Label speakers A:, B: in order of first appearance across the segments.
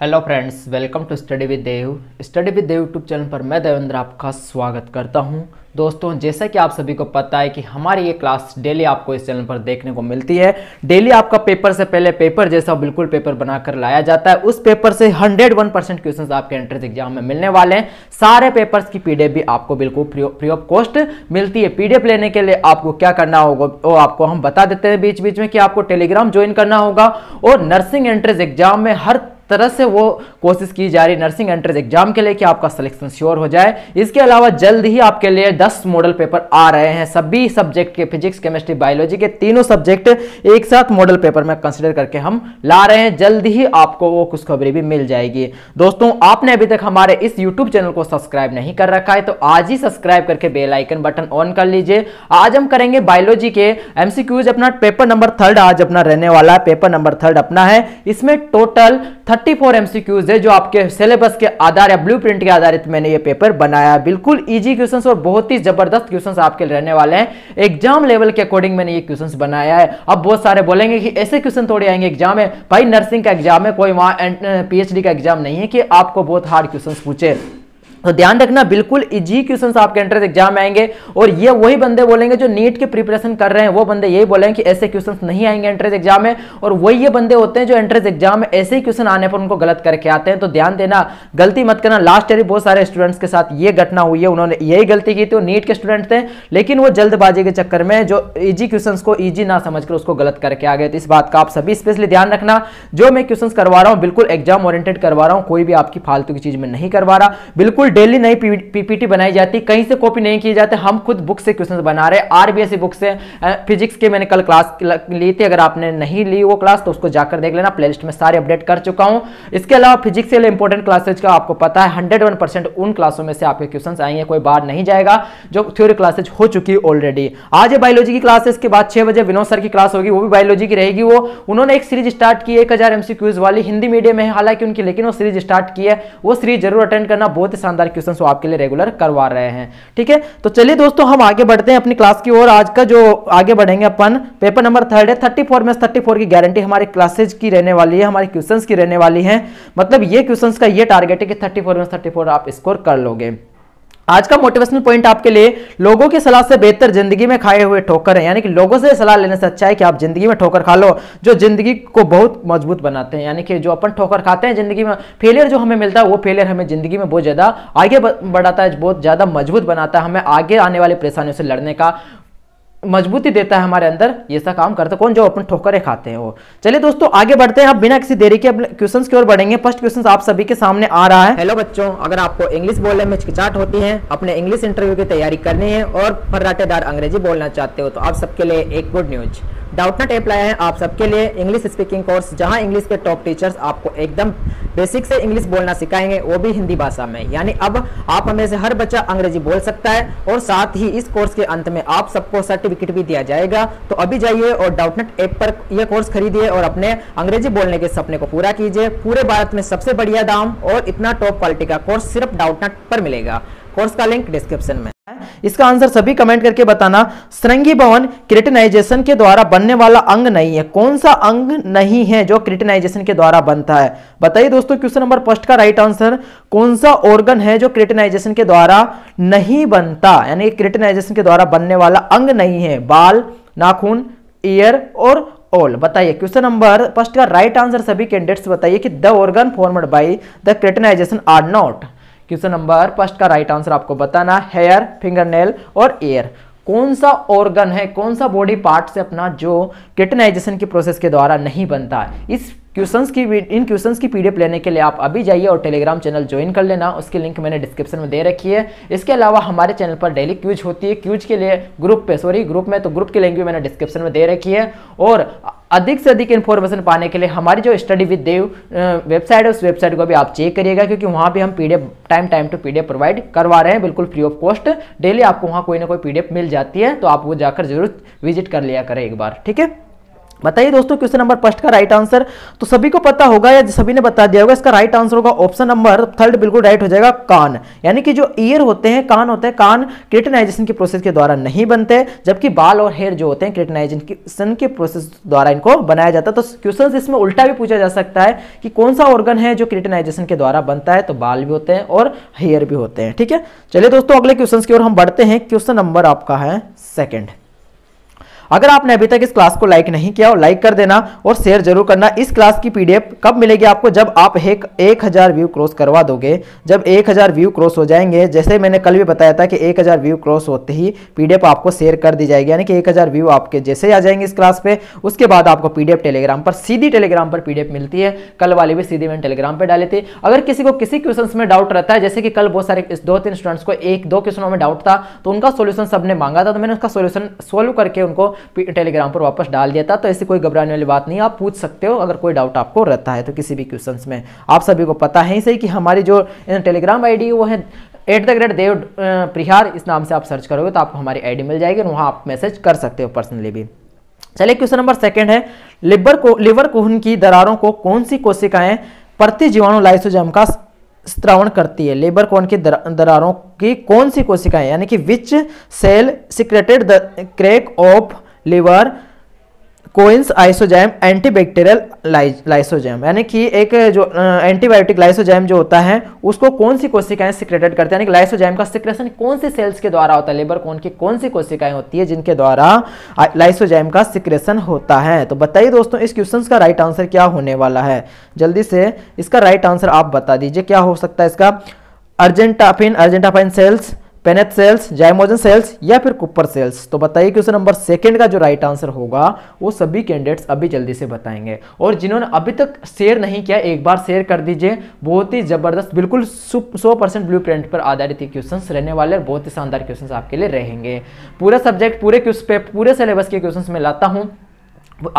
A: hello friends welcome to study with Dev study with Dev YouTube channel पर मैं देवेंद्र आपका स्वागत करता हूं दोस्तों जैसा कि आप सभी को पता है कि हमारी ये क्लास डेली आपको इस चैनल पर देखने को मिलती है डेली आपका पेपर से पहले पेपर जैसा बिल्कुल पेपर बनाकर लाया जाता है उस पेपर से 101 परसेंट क्वेश्चन आपके एंट्रेंस एग्जाम में मिलने वाले हैं सारे पेपर्स की पीडीएफ भी आपको बिल्कुल फ्री ऑफ कॉस्ट मिलती है पीडीएफ लेने के लिए आपको क्या करना होगा वो आपको हम बता देते हैं बीच बीच में कि आपको टेलीग्राम ज्वाइन करना होगा और नर्सिंग एंट्रेंस एग्जाम में हर तरह से वो कोशिश की जा रही नर्सिंग एंट्रेंस एग्जाम के लिए कि आपका सिलेक्शन श्योर हो जाए इसके अलावा जल्द ही आपके लिए 10 मॉडल पेपर आ रहे हैं सभी सब्जेक्ट के फिजिक्स केमिस्ट्री बायोलॉजी के तीनों सब्जेक्ट एक साथ मॉडल पेपर में कंसिडर करके हम ला रहे हैं जल्द ही आपको वो खुशखबरी भी मिल जाएगी दोस्तों आपने अभी तक हमारे इस यूट्यूब चैनल को सब्सक्राइब नहीं कर रखा है तो आज ही सब्सक्राइब करके बेलाइकन बटन ऑन कर लीजिए आज हम करेंगे बायोलॉजी के एमसीक्यूज अपना पेपर नंबर थर्ड आज अपना रहने वाला है पेपर नंबर थर्ड अपना है इसमें टोटल थर्टी फोर क्यूज है जो आपके सिलेबस के आधार या ब्लू के आधारित मैंने ये पेपर बनाया बिल्कुल ईजी क्वेश्चन और बहुत ही जबरदस्त क्वेश्चन आपके रहने वाले हैं एग्जाम लेवल के अकॉर्डिंग मैंने ये क्वेश्चन बनाया है अब बहुत सारे बोलेंगे कि ऐसे क्वेश्चन थोड़े आएंगे एग्जाम है भाई नर्सिंग का एग्जाम है कोई वहाँ पी का एग्जाम नहीं है कि आपको बहुत हार्ड क्वेश्चन पूछे तो ध्यान रखना बिल्कुल इजी क्वेश्चन आपके एंट्रेंस एग्जाम में आएंगे और ये वही बंदे बोलेंगे जो नीट की प्रिपरेशन कर रहे हैं वो बंदे यही बोलेंगे कि ऐसे क्वेश्चन नहीं आएंगे एंट्रेंस एग्जाम में और वही ये बंदे होते हैं जो एंट्रेंस एग्जाम में ऐसे ही क्वेश्चन आने पर उनको गलत करके आते हैं तो ध्यान देना गलती मत करना लास्ट ईयर बहुत सारे स्टूडेंट्स के साथ ये घटना हुई है उन्होंने यही गलती की थी नीट के स्टूडेंट थे लेकिन वो जल्दबाजी के चक्कर में जो ईजी क्वेश्चन को ईजी ना समझ उसको गलत करके आ गए तो इस बात का आप सभी स्पेशली ध्यान रखना जो मैं क्वेश्चन करवा रहा हूँ बिल्कुल एग्जाम ओरियंटेड करवा रहा हूँ कोई भी आपकी फालतू की चीज में नहीं करवा रहा बिल्कुल डेली नई पीपीटी बनाई जाती कहीं से कॉपी नहीं किए जाते हम खुद बुक से क्वेश्चन बना रहे आरबीएस बुक से फिजिक्स के मैंने कल क्लास ली थी अगर आपने नहीं ली वो क्लास तो उसको जाकर देख लेना प्लेलिस्ट में सारे अपडेट कर चुका हूं इसके अलावा फिजिक्स के लिए इंपॉर्टेंट क्लासेज का आपको पता है हंड्रेड वन परसेंट उन क्लासों में से आपके क्वेश्चन आएंगे कोई बाहर नहीं जाएगा जो थ्योरी क्लासेज हो चुकी है ऑलरेडी आज है बायोलॉजी की क्लासेज के बाद छह बजे विनोद सर की क्लास होगी वो भी बायोलॉजी की रहेगी वो उन्होंने एक सीरीज स्टार्ट की एक हजार एमसीक्यूज वाली हिंदी मीडियम है हालांकि उनकी लेकिन वो सीरीज स्टार्ट की है वो सीरीज जरूर अटेंड करना बहुत ही शानदार क्वेश्चन तो आपके लिए रेगुलर करवा रहे हैं ठीक है तो चलिए दोस्तों हम आगे बढ़ते हैं अपनी क्लास की ओर आज का जो आगे बढ़ेंगे अपन पेपर नंबर थर्ड है थर्टी फोर में थर्टी फोर की गारंटी हमारे क्लासेज की रहने वाली है हमारे क्वेश्चन की रहने वाली है मतलब ये क्वेश्चन का ये टारगेट है कि थर्टी फोर में थर्टी फोर आप स्कोर कर लोगे आज का मोटिवेशनल पॉइंट आपके लिए लोगों की सलाह से बेहतर जिंदगी में खाए हुए ठोकर है यानी कि लोगों से सलाह लेने से अच्छा है कि आप जिंदगी में ठोकर खा लो जो जिंदगी को बहुत मजबूत बनाते हैं यानी कि जो अपन ठोकर खाते हैं जिंदगी में फेलियर जो हमें मिलता है वो फेलियर हमें जिंदगी में बहुत ज़्यादा आगे बढ़ाता है बहुत ज़्यादा मजबूत बनाता है हमें आगे आने वाली परेशानियों से लड़ने का मजबूती देता है हमारे अंदर ये सब काम करता है कौन जो अपन ठोकरें खाते हैं वो चलिए दोस्तों आगे बढ़ते हैं आप बिना किसी देरी के क्वेश्चन की ओर बढ़ेंगे फर्स्ट क्वेश्चन आप सभी के सामने आ रहा है हेलो बच्चों अगर आपको इंग्लिश बोलने में हिचकिचाहट होती है अपने इंग्लिश इंटरव्यू की तैयारी करनी है और फर्राटेदार अंग्रेजी बोलना चाहते हो तो आप सबके लिए एक गुड न्यूज डाउटनेट ऐप लाया है आप सबके लिए इंग्लिश स्पीकिंग कोर्स जहां इंग्लिश के टॉप टीचर्स आपको एकदम बेसिक से इंग्लिश बोलना सिखाएंगे वो भी हिंदी भाषा में यानी अब आप हमें से हर बच्चा अंग्रेजी बोल सकता है और साथ ही इस कोर्स के अंत में आप सबको सर्टिफिकेट भी दिया जाएगा तो अभी जाइए और डाउटनेट ऐप पर यह कोर्स खरीदिए और अपने अंग्रेजी बोलने के सपने को पूरा कीजिए पूरे भारत में सबसे बढ़िया दाम और इतना टॉप क्वालिटी का कोर्स सिर्फ डाउटनेट पर मिलेगा कोर्स का लिंक डिस्क्रिप्शन में इसका आंसर सभी कमेंट करके बताना सृंगी भवन क्रिटनाइजेशन के द्वारा बनने वाला अंग नहीं है कौन सा अंग नहीं है जो क्रिटनाइजेशन के द्वारा बनता है बताइए दोस्तों क्वेश्चन नंबर फर्स्ट का राइट आंसर कौन सा ऑर्गन है जो क्रिटनाइजेशन के द्वारा नहीं बनता यानी क्रिटनाइजेशन के द्वारा बनने वाला अंग नहीं है बाल नाखून ईयर और ऑल बताइए क्वेश्चन नंबर फर्स्ट का राइट आंसर सभी कैंडिडेट्स बताइए कि the organ formed by the keratinization are not question number first का राइट आंसर आपको बताना हेयर फिंगरनेल और एयर कौन सा ऑर्गन है कौन सा बॉडी पार्ट से अपना जो किटनाइजेशन के प्रोसेस के द्वारा नहीं बनता है इस क्वेश्चंस की इन क्वेश्चंस की पीडीएफ लेने के लिए आप अभी जाइए और टेलीग्राम चैनल ज्वाइन कर लेना उसकी लिंक मैंने डिस्क्रिप्शन में दे रखी है इसके अलावा हमारे चैनल पर डेली क्यूज होती है क्यूज के लिए ग्रुप पे सॉरी ग्रुप में तो ग्रुप की लिंक भी मैंने डिस्क्रिप्शन में दे रखी है और अधिक से अधिक इन्फॉर्मेशन पाने के लिए हमारी जो स्टडी विद देव वेबसाइट है उस वेबसाइट को भी आप चेक करिएगा क्योंकि वहाँ भी हम PDF time time to PDF provide करवा रहे हैं बिल्कुल फ्री ऑफ कॉस्ट डेली आपको वहाँ कोई ना कोई पीडीएफ मिल जाती है तो आप वो जाकर जरूर विजिट कर लिया करें एक बार ठीक है बताइए दोस्तों क्वेश्चन नंबर फर्स्ट का राइट आंसर तो सभी को पता होगा या सभी ने बता दिया होगा इसका राइट आंसर होगा ऑप्शन नंबर थर्ड बिल्कुल राइट हो जाएगा कान यानी कि जो ईयर होते हैं कान होते हैं कान क्रिटनाइजेशन की प्रोसेस के द्वारा नहीं बनते जबकि बाल और हेयर जो होते हैं क्रिटनाइजेशन की प्रोसेस द्वारा इनको बनाया जाता है तो क्वेश्चन इसमें उल्टा भी पूछा जा सकता है कि कौन सा ऑर्गन है जो क्रिटनाइजेशन के द्वारा बनता है तो बाल भी होते हैं और हेयर भी होते हैं ठीक है चलिए दोस्तों अगले क्वेश्चन की ओर हम बढ़ते हैं क्वेश्चन नंबर आपका है सेकेंड अगर आपने अभी तक इस क्लास को लाइक नहीं किया हो लाइक कर देना और शेयर जरूर करना इस क्लास की पीडीएफ कब मिलेगी आपको जब आप एक एक हज़ार व्यू क्रॉस करवा दोगे जब एक हज़ार व्यू क्रॉस हो जाएंगे जैसे मैंने कल भी बताया था कि एक हज़ार व्यू क्रॉस होते ही पीडीएफ आपको शेयर कर दी जाएगी यानी कि एक हज़ार व्यू आपके जैसे आ जाएंगे इस क्लास पे उसके बाद आपको पीडीएफ टेलीग्राम पर सीधी टेलीग्राम पर पीडीएफ मिलती है कल वाली भी सीधी मैंने टेलीग्राम पर डाली थी अगर किसी को किसी क्वेश्चन में डाउट रहता है जैसे कि कल बहुत सारे दो तीन स्टूडेंट्स को एक दो क्वेश्चनों में डाउट था तो उनका सोल्यूशन सबने मांगा था तो मैंने उसका सोल्यूशन सोल्व करके उनको टेलीग्राम पर वापस डाल दिया था तो ऐसी कोई घबराने वाली बात नहीं आप पूछ सकते हो अगर कोई डाउट आपको रहता है तो किसी भी क्वेश्चन में आप सभी को पता है ही सही कि हमारी जो टेलीग्राम आई वो है at the great Dev Prihar इस नाम से आप सर्च करोगे तो आपको हमारी आईडी मिल जाएगी और वहाँ आप मैसेज कर सकते हो पर्सनली भी चलिए क्वेश्चन नंबर सेकंड है लिवर को लिवर कोहन की दरारों को कौन सी कोशिकाएं प्रति जीवाणु लाइसोजम का स्त्रावण करती है लेबर कोहन की दर, दरारों की कौन सी कोशिकाएं यानी कि which cell secreted the crack of लीवर कोइंस आइसोजैम एंटीबैक्टीरियल लाइसोजैम यानी कि एक जो एंटीबायोटिक लाइसोजैम जो होता है उसको कौन सी कोशिकाएं सिक्रेटेड करते हैं यानी लाइसोजैम का सिक्रेशन कौन सी सेल्स के द्वारा होता है लेबर कौन की कौन सी कोशिकाएं होती है जिनके द्वारा लाइसोजैम का सिक्रेशन होता है तो बताइए दोस्तों इस क्वेश्चन का राइट आंसर क्या होने वाला है जल्दी से इसका राइट आंसर आप बता दीजिए क्या हो सकता है इसका argentaffin argentaffin cells Paneth cells zymogen cells या फिर कुपर सेल्स तो बताइए क्वेश्चन नंबर सेकंड का जो राइट आंसर होगा वो सभी कैंडिडेट्स अभी जल्दी से बताएंगे और जिन्होंने अभी तक शेयर नहीं किया एक बार शेयर कर दीजिए बहुत ही ज़बरदस्त बिल्कुल सौ परसेंट ब्लू प्रिंट पर आधारित ही क्वेश्चन रहने वाले और बहुत ही शानदार क्वेश्चन आपके लिए रहेंगे पूरा सब्जेक्ट पूरे पूरे सिलेबस के क्वेश्चन में लाता हूँ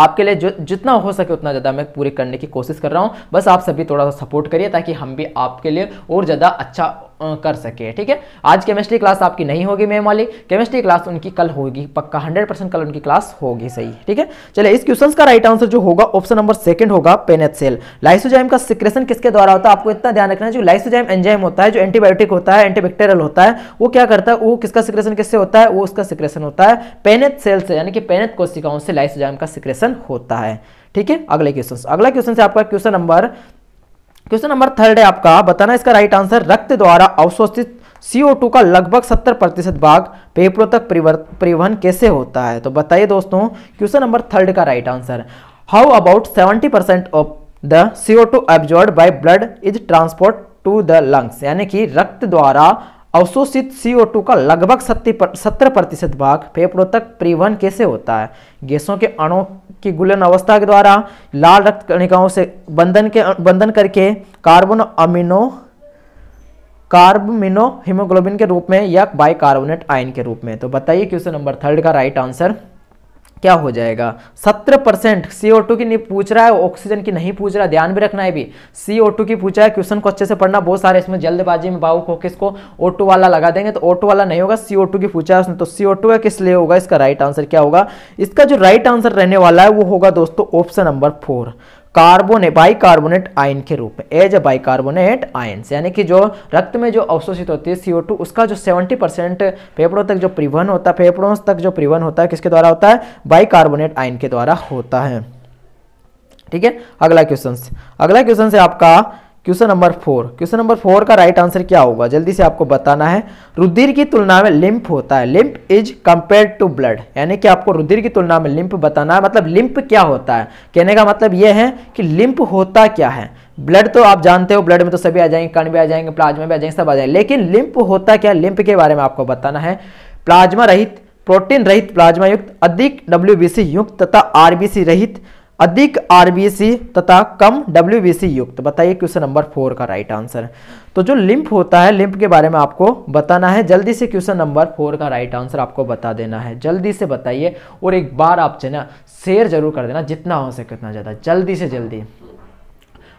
A: आपके लिए जो जितना हो सके उतना ज़्यादा मैं पूरे करने की कोशिश कर रहा हूँ बस आप सभी थोड़ा सा सपोर्ट करिए ताकि हम भी आपके लिए और ज़्यादा अच्छा कर सके ठीक है आज केमिस्ट्री क्लास आपकी नहीं होगी मैम वाली केमिस्ट्री क्लास उनकी कल होगी पक्का हंड्रेड परसेंट कल उनकी क्लास होगी सही ठीक है चलिए इस क्वेश्चन का राइट आंसर जो होगा ऑप्शन नंबर सेकंड होगा पेनेसेल सेल लाइसोजाइम का सिक्रेशन किसके द्वारा होता है आपको इतना ध्यान रखना है जो लाइसोजाइम एंजाइम होता है जो एंटीबायोटिक होता है एंटीबैक्टेरियल होता है वो क्या करता है वो किसका सिक्रेशन किससे होता है वो उसका सिक्रेशन होता है पेनेत सेल से यानी कि पेनेत कोशिकाओं से लाइसोजाइम का सिक्रेशन होता है ठीक है अगले क्वेश्चन अगला क्वेश्चन से आपका question number question number third है आपका बताना इसका राइट आंसर रक्त द्वारा अवशोषित CO2 का लगभग 70 प्रतिशत भाग पेपरों तक परिवहन कैसे होता है तो बताइए दोस्तों क्वेश्चन नंबर थर्ड का right answer how about 70 percent of the CO2 to absorbed by blood is transport to the lungs यानी कि रक्त द्वारा अवशोषित CO2 का लगभग सत्तर प्रतिशत भाग फेफड़ों तक परिवहन कैसे होता है गैसों के अणों की गुलन अवस्था के द्वारा लाल रक्त कणिकाओं से बंधन के बंधन करके कार्बन अमीनो कार्बमिनो हीमोग्लोबिन के रूप में या बाइकार्बोनेट आयन के रूप में तो बताइए क्वेश्चन नंबर थर्ड का राइट आंसर क्या हो जाएगा 17 परसेंट सी की नहीं पूछ रहा है ऑक्सीजन की नहीं पूछ रहा है ध्यान भी रखना है भी सी की पूछा है क्वेश्चन को अच्छे से पढ़ना बहुत सारे इसमें जल्दबाजी में भावुक होकर किसको ओ वाला लगा देंगे तो ओ वाला नहीं होगा सी की पूछा है उसने तो सी का किस लिए होगा इसका राइट आंसर क्या होगा इसका जो राइट आंसर रहने वाला है वो होगा दोस्तों ऑप्शन नंबर फोर कार्बोनेट है बाइकार्बोनेट आयन के रूप में एज ए बाइकार्बोनेट आयन यानी कि जो रक्त में जो अवशोषित होती है सीओ टू उसका जो 70 परसेंट फेफड़ों तक जो परिवहन होता है फेफड़ों तक जो परिवहन होता है किसके द्वारा होता है बाइकार्बोनेट आयन के द्वारा होता है ठीक है अगला क्वेश्चन अगला क्वेश्चन से आपका question number four question number four का राइट आंसर क्या होगा जल्दी से आपको बताना है रुधिर की तुलना में लिम्फ होता है lymph is compared to blood यानी कि आपको रुधिर की तुलना में लिम्फ बताना है मतलब लिम्फ क्या होता है कहने का मतलब यह है कि लिम्फ होता क्या है ब्लड तो आप जानते हो ब्लड में तो सभी आ जाएंगे कण भी आ जाएंगे प्लाज्मा भी आ जाएंगे सब आ जाएंगे लेकिन लिम्फ होता क्या लिम्फ के बारे में आपको बताना है प्लाज्मा रहित प्रोटीन रहित प्लाज्मा युक्त अधिक डब्ल्यू युक्त तथा आरबीसी रहित अधिक आरबीसी तथा कम डब्ल्यू युक्त बताइए क्वेश्चन नंबर फोर का राइट आंसर तो जो लिम्फ होता है लिम्फ के बारे में आपको बताना है जल्दी से क्वेश्चन नंबर फोर का राइट आंसर आपको बता देना है जल्दी से बताइए और एक बार आप जो ना शेयर जरूर कर देना जितना हो सके उतना ज़्यादा जल्दी से जल्दी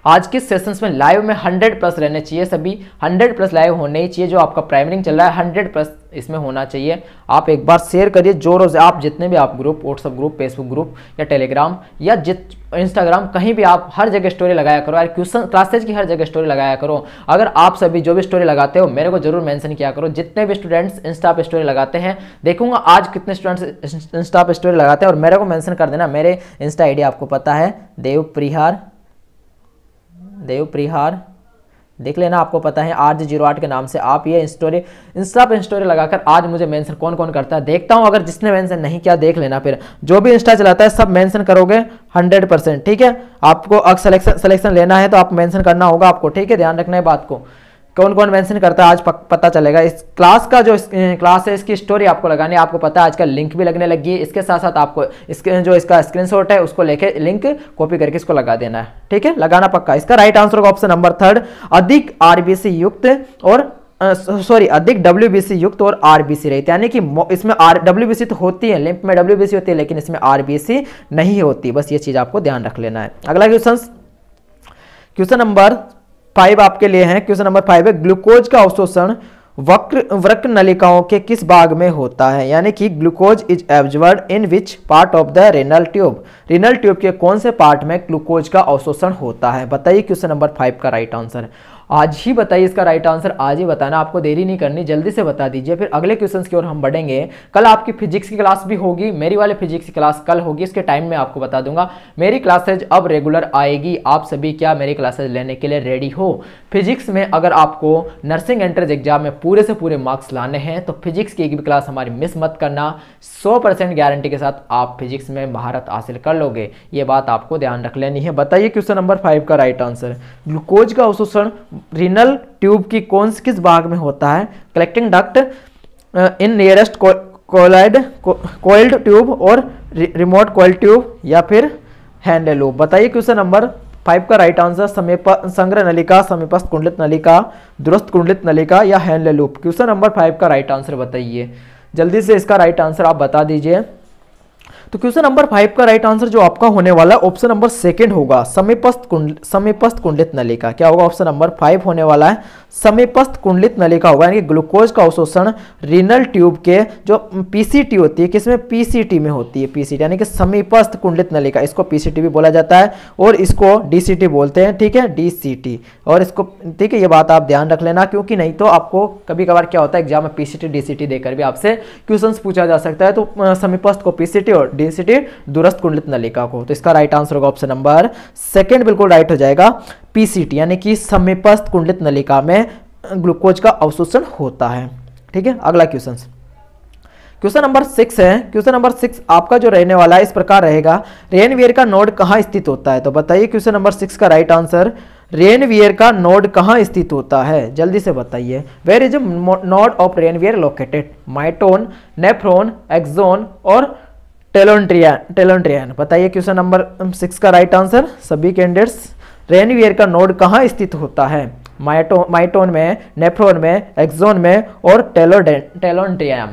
A: आज के सेशन में लाइव में हंड्रेड प्लस रहने चाहिए सभी हंड्रेड प्लस लाइव होने ही चाहिए जो आपका प्राइमरिंग चल रहा है हंड्रेड प्लस इसमें होना चाहिए आप एक बार शेयर करिए जोरों से आप जितने भी आप group WhatsApp group Facebook group या टेलीग्राम या जित इंस्टाग्राम कहीं भी आप हर जगह स्टोरी लगाया करो यार क्वेश्चन क्लासेज की हर जगह स्टोरी लगाया करो अगर आप सभी जो भी स्टोरी लगाते हो मेरे को जरूर मेंशन किया करो जितने भी स्टूडेंट्स इंस्टा पे स्टोरी लगाते हैं देखूंगा आज कितने स्टूडेंट्स इंस्टा पे स्टोरी लगाते हैं और मेरे को मैंशन कर देना मेरे इंस्टा आई आपको पता है देव प्रिहार देव प्रिहार देख लेना आपको पता है आज जीरो आठ के नाम से आप ये स्टोरी इंस्टा पे स्टोरी लगाकर आज मुझे मेंशन कौन कौन करता है देखता हूँ अगर जिसने मेंशन नहीं किया देख लेना फिर जो भी इंस्टा चलाता है सब मेंशन करोगे 100 परसेंट ठीक है आपको अगर सिलेक्शन सिलेक्शन लेना है तो आप मेंशन करना होगा आपको ठीक है ध्यान रखना है बात को कौन कौन मेंशन करता है आज पता चलेगा इस क्लास का जो क्लास है इसकी स्टोरी आपको लगानी है आपको पता है आज का लिंक भी लगने लगी है इसके साथ साथ आपको इसके जो इसका स्क्रीनशॉट है उसको लेके लिंक कॉपी करके इसको लगा देना है ठीक है लगाना पक्का इसका राइट आंसर होगा ऑप्शन नंबर थर्ड अधिक आरबीसी युक्त और सॉरी अधिक डब्ल्यू युक्त और आरबीसी रहित यानी कि इसमें आर डब्ल्यू तो होती है लिंप में डब्ल्यू होती है लेकिन इसमें आरबीसी नहीं होती बस ये चीज़ आपको ध्यान रख लेना है अगला क्वेश्चन क्वेश्चन नंबर फाइव आपके लिए है क्वेश्चन नंबर फाइव है ग्लूकोज का अवशोषण वक्र वृक नलिकाओं के किस भाग में होता है यानी कि glucose is absorbed in which part of the renal tube renal tube के कौन से पार्ट में ग्लूकोज का अवशोषण होता है बताइए क्वेश्चन नंबर फाइव का राइट आंसर आज ही बताइए इसका राइट आंसर आज ही बताना आपको देरी नहीं करनी जल्दी से बता दीजिए फिर अगले क्वेश्चन की ओर हम बढ़ेंगे कल आपकी फिजिक्स की क्लास भी होगी मेरी वाले फिजिक्स की क्लास कल होगी इसके टाइम में आपको बता दूंगा मेरी क्लासेज अब रेगुलर आएगी आप सभी क्या मेरी क्लासेज लेने के लिए रेडी हो फिजिक्स में अगर आपको नर्सिंग एंट्रेंस एग्जाम में पूरे से पूरे मार्क्स लाने हैं तो फिजिक्स की एक भी क्लास हमारी मिस मत करना सौ गारंटी के साथ आप फिजिक्स में महारत हासिल कर लोगे ये बात आपको ध्यान रख लेनी है बताइए क्वेश्चन नंबर फाइव का राइट आंसर ग्लूकोज का अवशोषण रीनल ट्यूब की कौन किस भाग में होता है collecting duct in nearest colloid cold tube और रिमोट कोल्ड ट्यूब या फिर हैंड लूप बताइए क्वेश्चन नंबर फाइव का राइट आंसर समीप संग्रह नलिका समीपस्थ कुंडलित नलिका दुरुस्त कुंडलित नलिका या hand loop question number five का राइट आंसर बताइए जल्दी से इसका राइट आंसर आप बता दीजिए तो क्वेश्चन नंबर फाइव का राइट आंसर जो आपका होने वाला है ऑप्शन नंबर सेकंड होगा समीपस्थ कुंड समीपस्थ कुंडित नली का क्या होगा ऑप्शन नंबर फाइव होने वाला है समीपस्थ कुंडलित नलिका होगा यानी ग्लूकोज का अवशोषण रीनल ट्यूब के जो पीसीटी होती है किसमें पीसीटी में होती है पीसीटी यानी कि समीपस्थ कुंडलित नलिका इसको पीसीटी भी बोला जाता है और इसको डीसीटी बोलते हैं ठीक है डीसीटी और इसको ठीक है ये बात आप ध्यान रख लेना क्योंकि नहीं तो आपको कभी कभार क्या होता है एग्जाम में पीसीटी डीसीटी देकर भी आपसे क्वेश्चन पूछा जा सकता है तो समीपस्थ को पीसीटी और डीसीटी दूरस्थ कुंडलित नलिका को तो इसका राइट आंसर होगा ऑप्शन नंबर सेकेंड बिल्कुल राइट हो जाएगा पीसीटी यानी कि समीपस्थ कुंडलित नलिका में ग्लूकोज का अवशोषण होता है ठीक है अगला क्वेश्चन क्वेश्चन नंबर सिक्स है क्वेश्चन नंबर सिक्स आपका जो रहने वाला है इस प्रकार रहेगा रेनवियर का नोड कहाँ स्थित होता है तो बताइए क्वेश्चन नंबर सिक्स का राइट आंसर रेनवियर का नोड कहाँ स्थित होता है जल्दी से बताइए where is node of Ranvier located माइटोन नेफ्रोन एक्जोन और टेलोन्ट्रियान टेलोन्ट्रियान बताइए क्वेश्चन नंबर सिक्स का राइट आंसर सभी कैंडिडेट्स रेनवियर का नोड कहाँ स्थित होता है माइटो माइटोन में नेफ्रोन में एक्सोन में और टेलोडेन में टेलोन्ट्रिया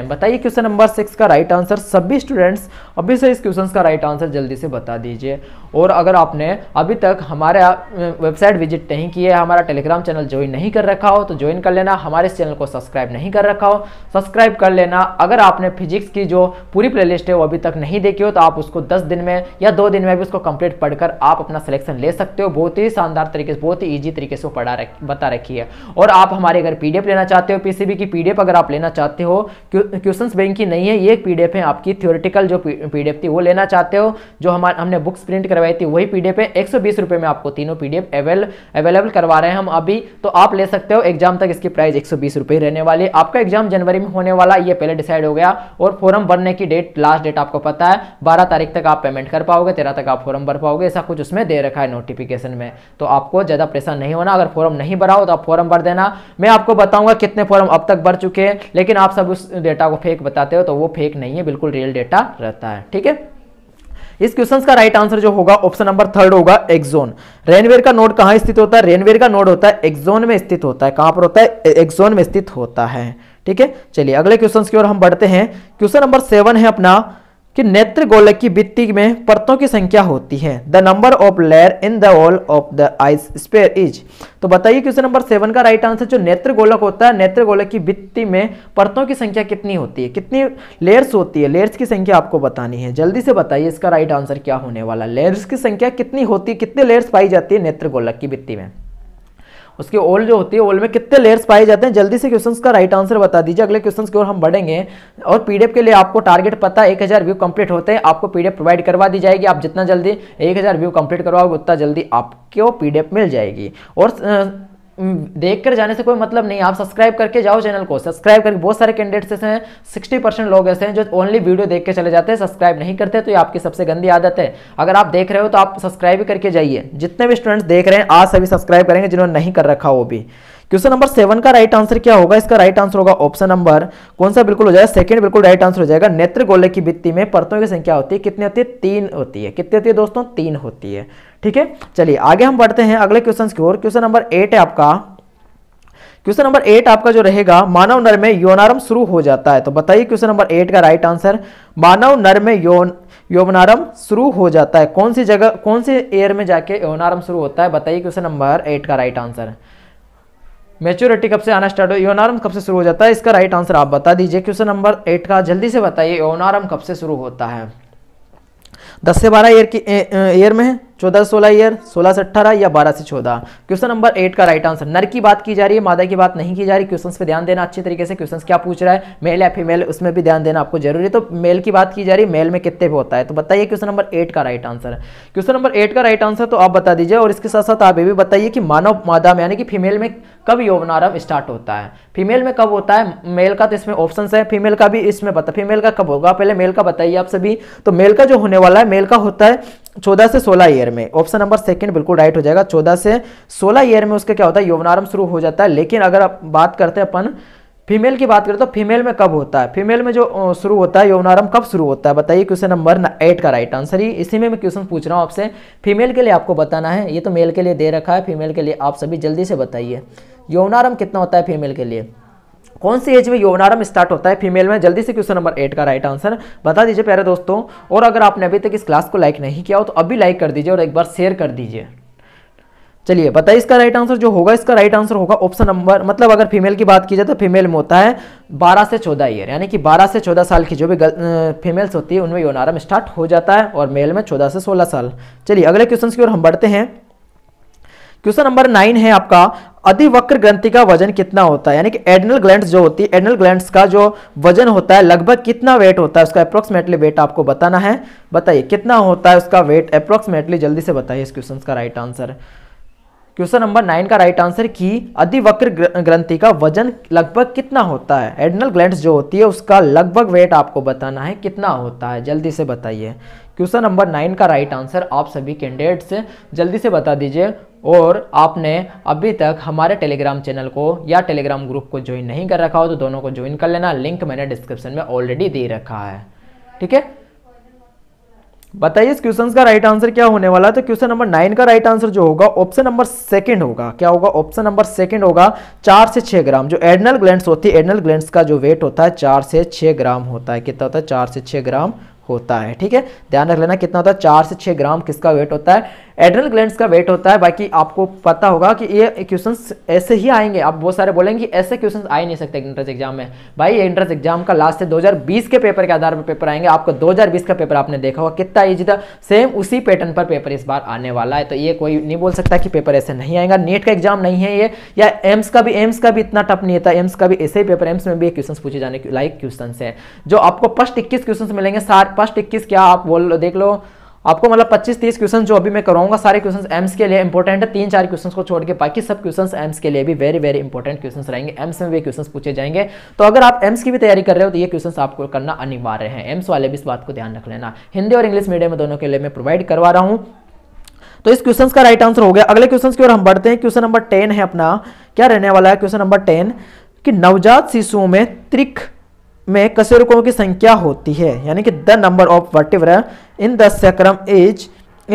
A: में बताइए क्वेश्चन नंबर सिक्स का राइट आंसर सभी स्टूडेंट्स अभी से इस क्वेश्चन का राइट आंसर जल्दी से बता दीजिए और अगर आपने अभी तक हमारा वेबसाइट विजिट नहीं किया है हमारा टेलीग्राम चैनल ज्वाइन नहीं कर रखा हो तो ज्वाइन कर लेना हमारे इस चैनल को सब्सक्राइब नहीं कर रखा हो सब्सक्राइब कर लेना अगर आपने फिजिक्स की जो पूरी प्ले है वो अभी तक नहीं देखी हो तो आप उसको दस दिन में या दो दिन में भी उसको कंप्लीट पढ़कर आप अपना सिलेक्शन ले सकते हो बहुत ही शानदार तरीके से बहुत ही ईजी तरीके से पढ़ा रख बता रखी है और आप हमारे अगर पी लेना चाहते हो पी की पी अगर आप लेना चाहते हो क्वेश्चन बैंक की नहीं है ये एक पी है आपकी थियोरिटिकल जो पी थी वो लेना चाहते हो जो हमारे हमने बुक्स प्रिंट करवा करवाई थी वही पीडीएफ है एक सौ में आपको तीनों पीडीएफ अवेल अवेलेबल करवा रहे हैं हम अभी तो आप ले सकते हो एग्जाम तक इसकी प्राइस एक सौ रहने वाली है आपका एग्जाम जनवरी में होने वाला ये पहले डिसाइड हो गया और फॉर्म भरने की डेट लास्ट डेट आपको पता है बारह तारीख तक आप पेमेंट कर पाओगे तेरह तक आप फॉर्म भर पाओगे ऐसा कुछ उसमें दे रखा है नोटिफिकेशन में तो आपको ज़्यादा परेशान नहीं होना अगर फॉर्म नहीं भराओ तो आप फॉर्म भर देना मैं आपको बताऊंगा कितने फॉर्म अब तक भर चुके हैं लेकिन आप सब उस डेटा को फेक बताते हो तो वो फेक नहीं है बिल्कुल रियल डेटा रहता है ठीक है इस क्वेश्चन का राइट आंसर जो होगा ऑप्शन नंबर थर्ड होगा एक्सोन रेनवेयर का नोड कहां स्थित होता है रेनवेयर का नोड होता है एक्सोन में स्थित होता है कहां पर होता है एक्सोन में स्थित होता है ठीक है चलिए अगले क्वेश्चन की ओर हम बढ़ते हैं क्वेश्चन नंबर सेवन है अपना कि नेत्र गोलक की भित्ति में परतों की संख्या होती है the number of layer in the wall of the eyes sphere is तो बताइए क्वेश्चन नंबर सेवन का राइट आंसर जो नेत्र गोलक होता है नेत्र गोलक की भित्ति में परतों की संख्या कितनी होती है कितनी लेयर्स होती है लेयर्स की संख्या आपको बतानी है जल्दी से बताइए इसका राइट आंसर क्या होने वाला लेयर्स की संख्या कितनी होती है कितने लेयर्स पाई जाती है नेत्र गोलक की भित्ति में उसके ओल जो होती है ओल में कितने लेयर्स पाए जाते हैं जल्दी से क्वेश्चंस का राइट आंसर बता दीजिए अगले क्वेश्चंस की ओर हम बढ़ेंगे और पीडीएफ के लिए आपको टारगेट पता है एक हज़ार व्यू कंप्लीट होते हैं आपको पीडीएफ प्रोवाइड करवा दी जाएगी आप जितना जल्दी एक हज़ार व्यू कंप्लीट करवाओगे उतना जल्दी आपको पीडीएफ मिल जाएगी और देख कर जाने से कोई मतलब नहीं आप सब्सक्राइब करके जाओ चैनल को सब्सक्राइब करके बहुत सारे कैंडिडेट्स ऐसे हैं सिक्सटी परसेंट लोग ऐसे हैं जो ओनली वीडियो देख के चले जाते हैं सब्सक्राइब नहीं करते तो ये आपकी सबसे गंदी आदत है अगर आप देख रहे हो तो आप सब्सक्राइब करके जाइए जितने भी स्टूडेंट्स देख रहे हैं आज सभी सब्सक्राइब करेंगे जिन्होंने नहीं कर रखा वो भी क्वेश्चन नंबर सेवन का राइट आंसर क्या होगा इसका राइट आंसर होगा ऑप्शन नंबर कौन सा बिल्कुल हो जाएगा सेकंड बिल्कुल राइट आंसर हो जाएगा नेत्र गोले की भित्ति में परतों की संख्या होती है कितनी होती है तीन होती है कितनी होती है दोस्तों तीन होती है ठीक है चलिए आगे हम बढ़ते हैं अगले क्वेश्चन की ओर क्वेश्चन नंबर एट है आपका क्वेश्चन नंबर एट आपका जो रहेगा मानव नर में योनारम शुरू हो जाता है तो बताइए क्वेश्चन नंबर एट का राइट आंसर मानव नर में योन यौवनारम शुरू हो जाता है कौन सी जगह कौन से एयर में जाके यौनारम शुरू होता है बताइए क्वेश्चन नंबर एट का राइट आंसर मेच्योरिटी कब से आना स्टार्ट हो योनारम कब से शुरू हो जाता है इसका राइट आंसर आप बता दीजिए क्वेश्चन नंबर एट का जल्दी से बताइए योनारम कब से शुरू होता है दस से बारह ईयर की एयर में चौदह सोलह ईयर सोलह से अट्ठारह या बारह से चौदह क्वेश्चन नंबर एट का राइट आंसर नर की बात की जा रही है मादा की बात नहीं की जा रही क्वेश्चन पे ध्यान देना अच्छे तरीके से क्वेश्चन क्या पूछ रहा है मेल या फीमेल उसमें भी ध्यान देना आपको जरूरी है तो मेल की बात की जा रही है मेल में कितने पे होता है तो बताइए क्वेश्चन नंबर एट का right answer question number eight का राइट आंसर तो आप बता दीजिए और इसके साथ साथ आप ये भी बताइए कि मानव मादा में यानी कि फीमेल में कब यौवनारंभ स्टार्ट होता है फीमेल में कब होता है मेल का तो इसमें ऑप्शन है फीमेल का भी इसमें बता फीमेल का कब होगा पहले मेल का बताइए आप सभी तो मेल का जो होने वाला है मेल का होता है चौदह से सोलह ईयर में ऑप्शन नंबर सेकंड बिल्कुल राइट हो जाएगा चौदह से सोलह ईयर में उसका क्या होता है यौवनारंभ शुरू हो जाता है लेकिन अगर आप बात करते हैं अपन फीमेल की बात करें तो फीमेल में कब होता है फीमेल में जो शुरू होता है यौनारंभ कब शुरू होता है बताइए क्वेश्चन नंबर एट का राइट आंसर ही इसी में मैं क्वेश्चन पूछ रहा हूँ आपसे फीमेल के लिए आपको बताना है ये तो मेल के लिए दे रखा है फीमेल के लिए आप सभी जल्दी से बताइए यौनारंभ कितना होता है फीमेल के लिए कौन सी एज में यौवनारम स्टार्ट होता है फीमेल में जल्दी से क्वेश्चन नंबर एट का राइट आंसर बता दीजिए प्यारे दोस्तों और अगर आपने अभी तक इस क्लास को लाइक नहीं किया हो तो अभी लाइक कर दीजिए और एक बार शेयर कर दीजिए चलिए बताइए इसका राइट आंसर जो होगा इसका राइट आंसर होगा ऑप्शन नंबर मतलब अगर फीमेल की बात की जाए तो फीमेल में होता है 12 से 14 ईयर यानी कि 12 से 14 साल की जो भी फीमेल्स होती है उनमें योनारम स्टार्ट हो जाता है और मेल में 14 से 16 साल चलिए अगले क्वेश्चन की ओर हम बढ़ते हैं क्वेश्चन नंबर नाइन है आपका अधिवक्र ग्रंथि का वजन कितना होता है यानी कि एडनल ग्लैंड जो होती है एडनल ग्लैंड का जो वजन होता है लगभग कितना वेट होता है उसका अप्रोक्सीमेटली वेट आपको बताना है बताइए कितना होता है उसका वेट अप्रोक्सीमेटली जल्दी से बताइए इस क्वेश्चन का right answer question number nine का राइट आंसर की अधिवक्र ग्रंथि का वजन लगभग कितना होता है एडनल ग्लैंड जो होती है उसका लगभग वेट आपको बताना है कितना होता है जल्दी से बताइए क्वेश्चन नंबर नाइन का राइट आंसर आप सभी कैंडिडेट्स जल्दी से बता दीजिए और आपने अभी तक हमारे टेलीग्राम चैनल को या टेलीग्राम ग्रुप को ज्वाइन नहीं कर रखा हो तो दोनों को ज्वाइन कर लेना लिंक मैंने डिस्क्रिप्शन में ऑलरेडी दे रखा है ठीक है बताइए इस क्वेश्चन का राइट आंसर क्या होने वाला है तो क्वेश्चन नंबर नाइन का राइट आंसर जो होगा ऑप्शन नंबर सेकंड होगा क्या होगा ऑप्शन नंबर सेकंड होगा चार से छह ग्राम जो एडनल ग्लैंड होती है एडनल ग्लैंड का जो वेट होता है चार से छह ग्राम होता है कितना होता है चार से छह ग्राम होता है ठीक है ध्यान रख लेना कितना होता है चार से छह ग्राम किसका वेट होता है एड्रल ग्लैंड का वेट होता है बाकी आपको पता होगा कि ये क्वेश्चन ऐसे ही आएंगे आप बहुत सारे बोलेंगे कि ऐसे क्वेश्चन आ ही नहीं सकते एंट्रेंस एग्जाम में भाई एंट्रेंस एग्जाम का लास्ट से 2020 के पेपर के आधार पर पेपर आएंगे आपको 2020 का पेपर आपने देखा होगा कितना ईजी था सेम उसी पैटर्न पर पेपर इस बार आने वाला है तो ये कोई नहीं बोल सकता कि पेपर ऐसे नहीं आएगा नेट का एग्जाम नहीं है ये या एम्स का भी एम्स का भी इतना टफ नहीं था एम्स का भी ऐसे ही पेपर एम्स में भी क्वेश्चन पूछे जाने लाइक क्वेश्चन है जो आपको फर्स्ट इक्कीस क्वेश्चन मिलेंगे फर्स्ट इक्कीस क्या आप बोल देख लो आपको मतलब 25-30 क्वेश्चन जो अभी मैं कराऊंगा सारे क्वेश्चन एम्स के लिए इंपॉर्टेंट है तीन चार क्वेश्चन को छोड़ के बाकी सब क्वेश्चन एम्स के लिए भी वेरी वेरी इंपॉर्टेंट क्वेश्चन रहेंगे एम्स में भी क्वेश्चन पूछे जाएंगे तो अगर आप एम्स की भी तैयारी कर रहे हो तो ये क्वेश्चन आपको करना अनिवार्य है एम्स वाले भी इस बात को ध्यान रख लेना हिंदी और इंग्लिश मीडियम दोनों के लिए मैं प्रोवाइड करवा रहा हूँ तो इस क्वेश्चन का राइट आंसर हो गया अगले क्वेश्चन की ओर हम बढ़ते हैं क्वेश्चन नंबर टेन है अपना क्या रहने वाला है क्वेश्चन नंबर टेन कि नवजात शिशुओं में त्रिक में कशेरुकों की संख्या होती है यानी कि the number of what in the sacrum is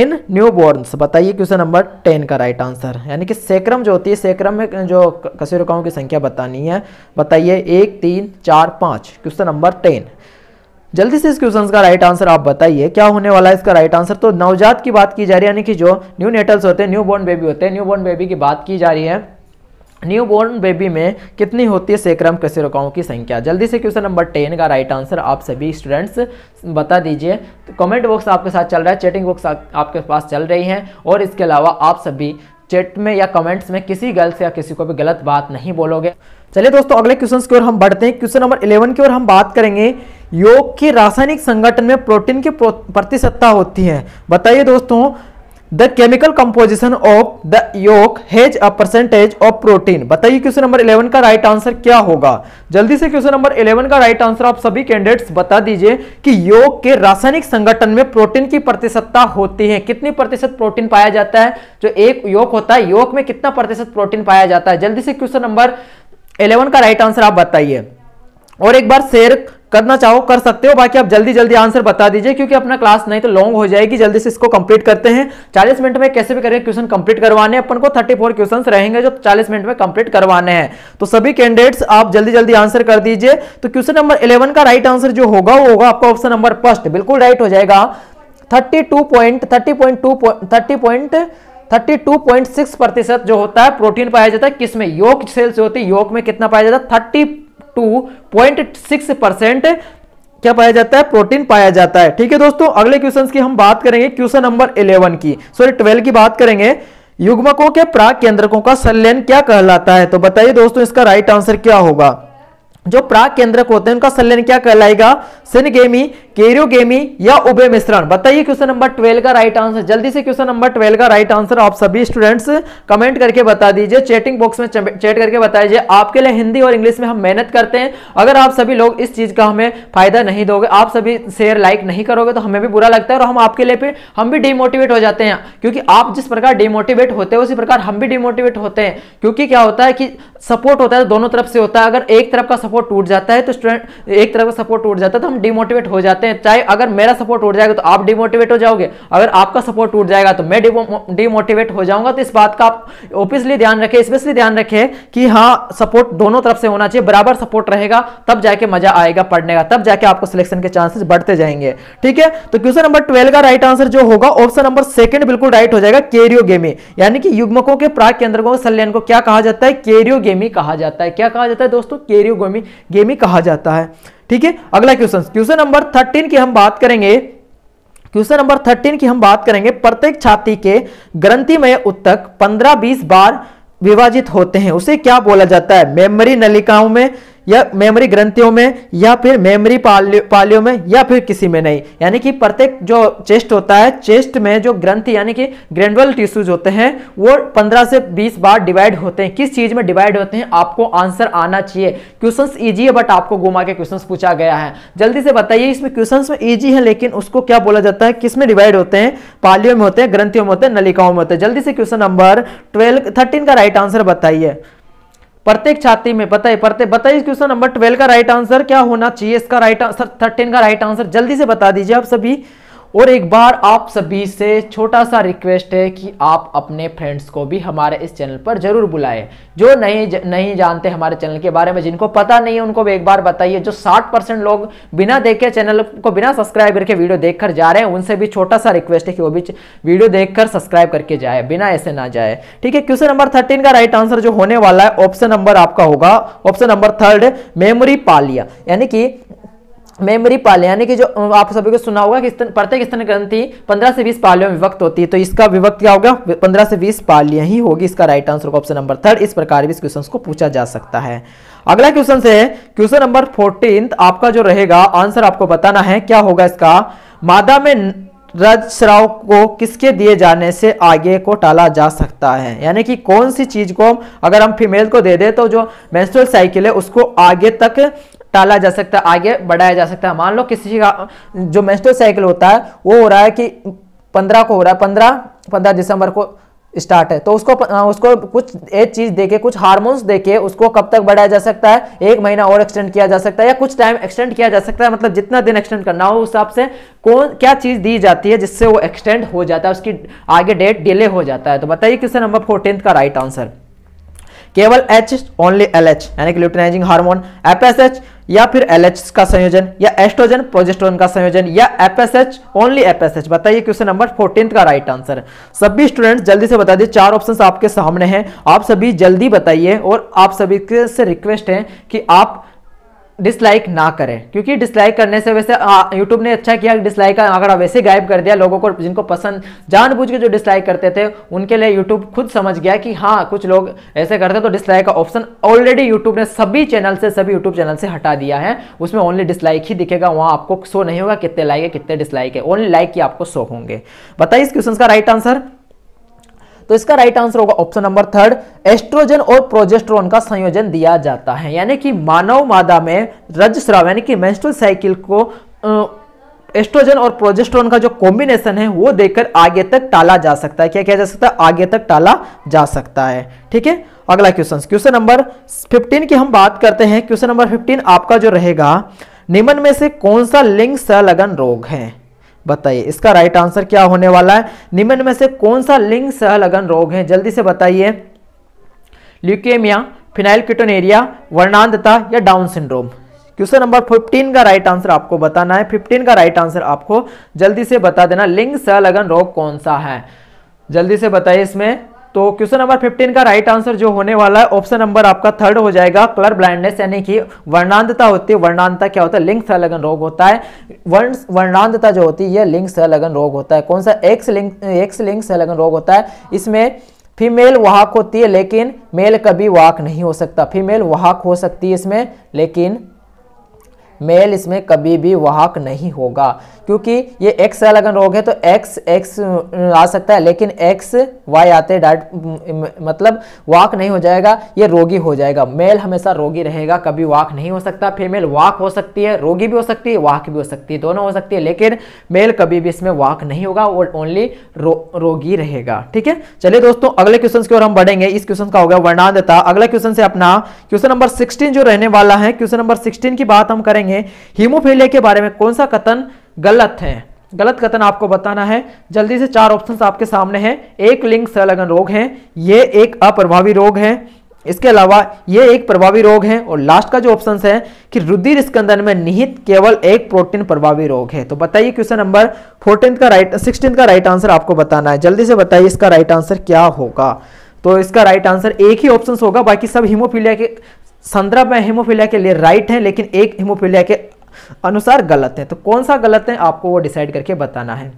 A: in newborns बताइए क्वेश्चन नंबर टेन का राइट आंसर यानी कि सेक्रम जो होती है सेक्रम में जो कशेरुकाओं की संख्या बतानी है बताइए एक तीन चार पाँच क्वेश्चन नंबर टेन जल्दी से इस क्वेश्चन का राइट आंसर आप बताइए क्या होने वाला है इसका राइट आंसर तो नवजात की बात की जा रही है यानी कि जो न्यू नेटल्स होते हैं न्यू बॉर्न बेबी होते हैं न्यू बॉर्न बेबी की बात की जा रही है न्यूबॉर्न बेबी में कितनी होती है सेक्रम कशेरुकाओं की संख्या जल्दी से क्वेश्चन नंबर टेन का राइट आंसर आप सभी स्टूडेंट्स बता दीजिए तो कमेंट बॉक्स आपके साथ चल रहा है चैटिंग बॉक्स आपके पास चल रही है और इसके अलावा आप सभी चैट में या कमेंट्स में किसी गर्ल से या किसी को भी गलत बात नहीं बोलोगे चलिए दोस्तों अगले क्वेश्चन की ओर हम बढ़ते हैं क्वेश्चन नंबर इलेवन की ओर हम बात करेंगे योग के रासायनिक संगठन में प्रोटीन की प्रतिशतता होती है बताइए दोस्तों the chemical composition of the yolk has a percentage of protein बताइए क्वेश्चन नंबर 11 का राइट आंसर क्या होगा जल्दी से क्वेश्चन नंबर 11 का राइट आंसर आप सभी कैंडिडेट्स बता दीजिए कि योक के रासायनिक संगठन में प्रोटीन की प्रतिशतता होती है कितनी प्रतिशत प्रोटीन पाया जाता है जो एक योक होता है योक में कितना प्रतिशत प्रोटीन पाया जाता है जल्दी से क्वेश्चन नंबर इलेवन का राइट आंसर आप बताइए और एक बार शेर करना चाहो कर सकते हो बाकी आप जल्दी जल्दी आंसर बता दीजिए क्योंकि अपना क्लास नहीं तो लॉन्ग हो जाएगी जल्दी से इसको कंप्लीट करते हैं 40 मिनट में कैसे भी करें क्वेश्चन कंप्लीट करवाने अपन को 34 क्वेश्चन रहेंगे जो 40 मिनट में कंप्लीट करवाने हैं तो सभी कैंडिडेट्स आप जल्दी जल्दी आंसर कर दीजिए तो क्वेश्चन नंबर इलेवन का राइट आंसर जो होगा वो होगा आपका ऑप्शन नंबर फर्स्ट बिल्कुल राइट हो जाएगा thirty two point thirty point two thirty point 32.6 प्रतिशत जो होता है प्रोटीन पाया जाता है किसमें योग सेल्स होती है योग में कितना पाया जाता है thirty two point six percent क्या पाया जाता है प्रोटीन पाया जाता है ठीक है दोस्तों अगले क्वेश्चन की हम बात करेंगे क्वेश्चन नंबर इलेवन की सॉरी ट्वेल्व की बात करेंगे युग्मकों के प्राग केंद्रकों का संलयन क्या कहलाता है तो बताइए दोस्तों इसका राइट आंसर क्या होगा जो प्राग केंद्रक होते हैं उनका संलयन क्या कहलाएगा सिनगेमी केरियोगेमी या उभय मिश्रण बताइए क्वेश्चन नंबर ट्वेल्व का राइट आंसर जल्दी से क्वेश्चन नंबर ट्वेल्व का राइट आंसर आप सभी स्टूडेंट्स कमेंट करके बता दीजिए चैटिंग बॉक्स में चैट करके बताइए आपके लिए हिंदी और इंग्लिश में हम मेहनत करते हैं अगर आप सभी लोग इस चीज का हमें फायदा नहीं दोगे आप सभी शेयर लाइक नहीं करोगे तो हमें भी बुरा लगता है और हम आपके लिए फिर हम भी डिमोटिवेट हो जाते हैं क्योंकि आप जिस प्रकार डिमोटिवेट होते हैं उसी प्रकार हम भी डिमोटिवेट होते हैं क्योंकि क्या होता है कि सपोर्ट होता है तो दोनों तरफ से होता है अगर एक तरफ का सपोर्ट सपोर्ट टूट जाता है तो स्टूडेंट एक तरह का सपोर्ट टूट जाता है तो हम डिमोटिवेट हो जाते हैं चाहे अगर मेरा सपोर्ट टूट जाएगा तो आप डिमोटिवेट हो जाओगे अगर आपका सपोर्ट टूट जाएगा तो मैं डिमोटिवेट हो जाऊंगा तो इस बात का आप ओबियसली ध्यान रखें स्पेशली ध्यान रखें कि हाँ सपोर्ट दोनों तरफ से होना चाहिए बराबर सपोर्ट रहेगा तब जाके मजा आएगा पढ़ने का तब जाके आपको सिलेक्शन के चांसेस बढ़ते जाएंगे ठीक है तो क्वेश्चन नंबर ट्वेल्व का राइट आंसर जो होगा ऑप्शन नंबर सेकंड बिल्कुल राइट हो जाएगा केरियो गेमी यानी कि युग्मकों के प्राग केंद्रकों के सल्यन को क्या कहा जाता है केरियो गेमी कहा जाता है क्या कहा जाता है दोस्तों केरियो गेमी गेमी गेमी कहा जाता है ठीक है अगला क्वेश्चन क्वेश्चन नंबर थर्टीन की हम बात करेंगे क्वेश्चन नंबर थर्टीन की हम बात करेंगे प्रत्येक छाती के ग्रंथिमय उत्तक पंद्रह बीस बार विभाजित होते हैं उसे क्या बोला जाता है मेमोरी नलिकाओं में या मेमोरी ग्रंथियों में या फिर मेमोरी पालियों में या फिर किसी में नहीं यानी कि प्रत्येक जो चेस्ट होता है चेस्ट में जो ग्रंथि यानी कि ग्रेनुअल टिश्यूज होते हैं वो 15 से 20 बार डिवाइड होते हैं किस चीज में डिवाइड होते हैं आपको आंसर आना चाहिए क्वेश्चंस इजी है बट आपको घुमा के क्वेश्चन पूछा गया है जल्दी से बताइए इसमें क्वेश्चन में ईजी है लेकिन उसको क्या बोला जाता है किस में डिवाइड होते हैं पालियों में होते हैं ग्रंथियों में होते हैं नलिकाओं में होते हैं जल्दी से क्वेश्चन नंबर ट्वेल्व थर्टीन का राइट आंसर बताइए प्रत्येक छाती में बताइए प्रत्येक बताइए क्वेश्चन नंबर ट्वेल्व का राइट आंसर क्या होना चाहिए इसका राइट आंसर थर्टीन का राइट आंसर जल्दी से बता दीजिए आप सभी और एक बार आप सभी से छोटा सा रिक्वेस्ट है कि आप अपने फ्रेंड्स को भी हमारे इस चैनल पर ज़रूर बुलाएं जो नहीं ज, नहीं जानते हमारे चैनल के बारे में जिनको पता नहीं है उनको भी एक बार बताइए जो 60 परसेंट लोग बिना देखे चैनल को बिना सब्सक्राइब करके वीडियो देखकर जा रहे हैं उनसे भी छोटा सा रिक्वेस्ट है कि वो भी वीडियो देखकर सब्सक्राइब करके जाए बिना ऐसे ना जाए ठीक है क्वेश्चन नंबर थर्टीन का राइट आंसर जो होने वाला है ऑप्शन नंबर आपका होगा ऑप्शन नंबर थर्ड मेमोरी पालिया यानी कि मेमोरी पाले यानी कि जो आप सभी को सुना होगा कि प्रत्येक स्तन ग्रंथि 15 से 20 पालियों में विभक्त होती है तो इसका विभक्त क्या होगा 15 से 20 पालियां ही होगी इसका राइट आंसर होगा ऑप्शन नंबर थर्ड इस प्रकार भी इस क्वेश्चन को पूछा जा सकता है अगला क्वेश्चन से क्वेश्चन नंबर फोर्टीन आपका जो रहेगा आंसर आपको बताना है क्या होगा इसका मादा में रज स्राव को किसके दिए जाने से आगे को टाला जा सकता है यानी कि कौन सी चीज को अगर हम फीमेल को दे दे तो जो मेंस्ट्रुअल साइकिल है उसको आगे तक टाला जा सकता है आगे बढ़ाया जा सकता है मान लो किसी का जो मेस्टो साइकिल होता है वो हो रहा है कि पंद्रह को हो रहा है पंद्रह पंद्रह दिसंबर को स्टार्ट है तो उसको उसको कुछ एक चीज देके कुछ हार्मोन्स देके उसको कब तक बढ़ाया जा सकता है एक महीना और एक्सटेंड किया जा सकता है या कुछ टाइम एक्सटेंड किया जा सकता है मतलब जितना दिन एक्सटेंड करना हो उस हिसाब से कौन क्या चीज दी जाती है जिससे वो एक्सटेंड हो जाता है उसकी आगे डेट डिले हो जाता है तो बताइए किससे नंबर फोर्टीन का राइट आंसर केवल एच ओनली एल एच यानी कि luteinizing hormone F S H या फिर एलएच का संयोजन या एस्ट्रोजन प्रोजेस्ट्रोन का संयोजन या एपएसएच ओनली एपएसएच बताइए क्वेश्चन नंबर फोर्टीन का राइट आंसर सभी स्टूडेंट्स जल्दी से बता दिए चार ऑप्शन आपके सामने हैं आप सभी जल्दी बताइए और आप सभी से रिक्वेस्ट है कि आप डिसलाइक ना करें क्योंकि डिसलाइक करने से वैसे यूट्यूब ने अच्छा किया डिसलाइक का आंकड़ा वैसे गायब कर दिया लोगों को जिनको पसंद जानबूझ के जो डिसलाइक करते थे उनके लिए यूट्यूब खुद समझ गया कि हाँ कुछ लोग ऐसे करते तो डिसलाइक का ऑप्शन ऑलरेडी यूट्यूब ने सभी चैनल से सभी यूट्यूब चैनल से हटा दिया है उसमें ओनली डिसलाइक ही दिखेगा वहाँ आपको शो नहीं होगा कितने लाइक है कितने डिसलाइक है ओनली लाइक ही आपको शो होंगे बताइए इस क्वेश्चन का राइट आंसर तो इसका राइट आंसर होगा ऑप्शन नंबर थर्ड एस्ट्रोजन और प्रोजेस्ट्रोन का संयोजन दिया जाता है यानी कि मानव मादा में रज श्राव यानी कि मेस्ट्रल साइकिल को एस्ट्रोजन और प्रोजेस्ट्रोन का जो कॉम्बिनेशन है वो देकर आगे तक टाला जा सकता है क्या किया जा सकता है आगे तक टाला जा सकता है ठीक है अगला क्वेश्चन क्वेश्चन नंबर 15 की हम बात करते हैं क्वेश्चन नंबर 15 आपका जो रहेगा निम्न में से कौन सा लिंग सलगन रोग है बताइए इसका राइट आंसर क्या होने वाला है निम्न में से कौन सा लिंग सहलगन रोग है जल्दी से बताइए ल्यूकेमिया फिनाइल क्यूटोनेरिया वर्णांधता या डाउन सिंड्रोम क्वेश्चन नंबर 15 का राइट आंसर आपको बताना है 15 का राइट आंसर आपको जल्दी से बता देना लिंग सहलगन रोग कौन सा है जल्दी से बताइए इसमें तो क्वेश्चन नंबर 15 का राइट आंसर जो होने वाला है ऑप्शन नंबर आपका थर्ड हो जाएगा कलर ब्लाइंडनेस यानी कि वर्णांधता होती है वर्णांधता क्या होता है लिंग संलग्न रोग होता है वर्ण वर्णांधता जो होती है यह लिंग संलग्न रोग होता है कौन सा एक्स लिंग एक्स लिंग संलग्न रोग होता है इसमें फीमेल वाहक होती है लेकिन मेल कभी वाहक नहीं हो सकता फीमेल वाहक हो सकती है इसमें लेकिन मेल इसमें कभी भी वाहक नहीं होगा क्योंकि ये एक्स का रोग है तो एक्स एक्स आ सकता है लेकिन एक्स वाई आते डाइट मतलब वाक नहीं हो जाएगा ये रोगी हो जाएगा मेल हमेशा रोगी रहेगा कभी वाक नहीं हो सकता फीमेल वाक हो सकती है रोगी भी हो सकती है वाक भी हो सकती है दोनों हो सकती है लेकिन मेल कभी भी इसमें वाक नहीं होगा वो ओनली रो, रोगी रहेगा ठीक है चलिए दोस्तों अगले क्वेश्चन की ओर हम बढ़ेंगे इस क्वेश्चन का हो गया वर्णा देता अगला क्वेश्चन से अपना क्वेश्चन नंबर सिक्सटीन जो रहने वाला है क्वेश्चन नंबर सिक्सटीन की बात हम करेंगे बताएंगे हीमोफीलिया के बारे में कौन सा कथन गलत है गलत कथन आपको बताना है जल्दी से चार ऑप्शंस आपके सामने हैं एक लिंग संलग्न रोग है ये एक अप्रभावी रोग है इसके अलावा ये एक प्रभावी रोग है और लास्ट का जो ऑप्शन है कि रुधिर स्कंदन में निहित केवल एक प्रोटीन प्रभावी रोग है तो बताइए क्वेश्चन नंबर फोर्टीन का राइट सिक्सटीन का राइट आंसर आपको बताना है जल्दी से बताइए इसका राइट आंसर क्या होगा तो इसका राइट आंसर एक ही ऑप्शन होगा बाकी सब हीमोफीलिया के संदर्भ में हिमोफीलिया के लिए राइट है लेकिन एक हिमोफीलिया के अनुसार गलत है तो कौन सा गलत है आपको वो डिसाइड करके बताना है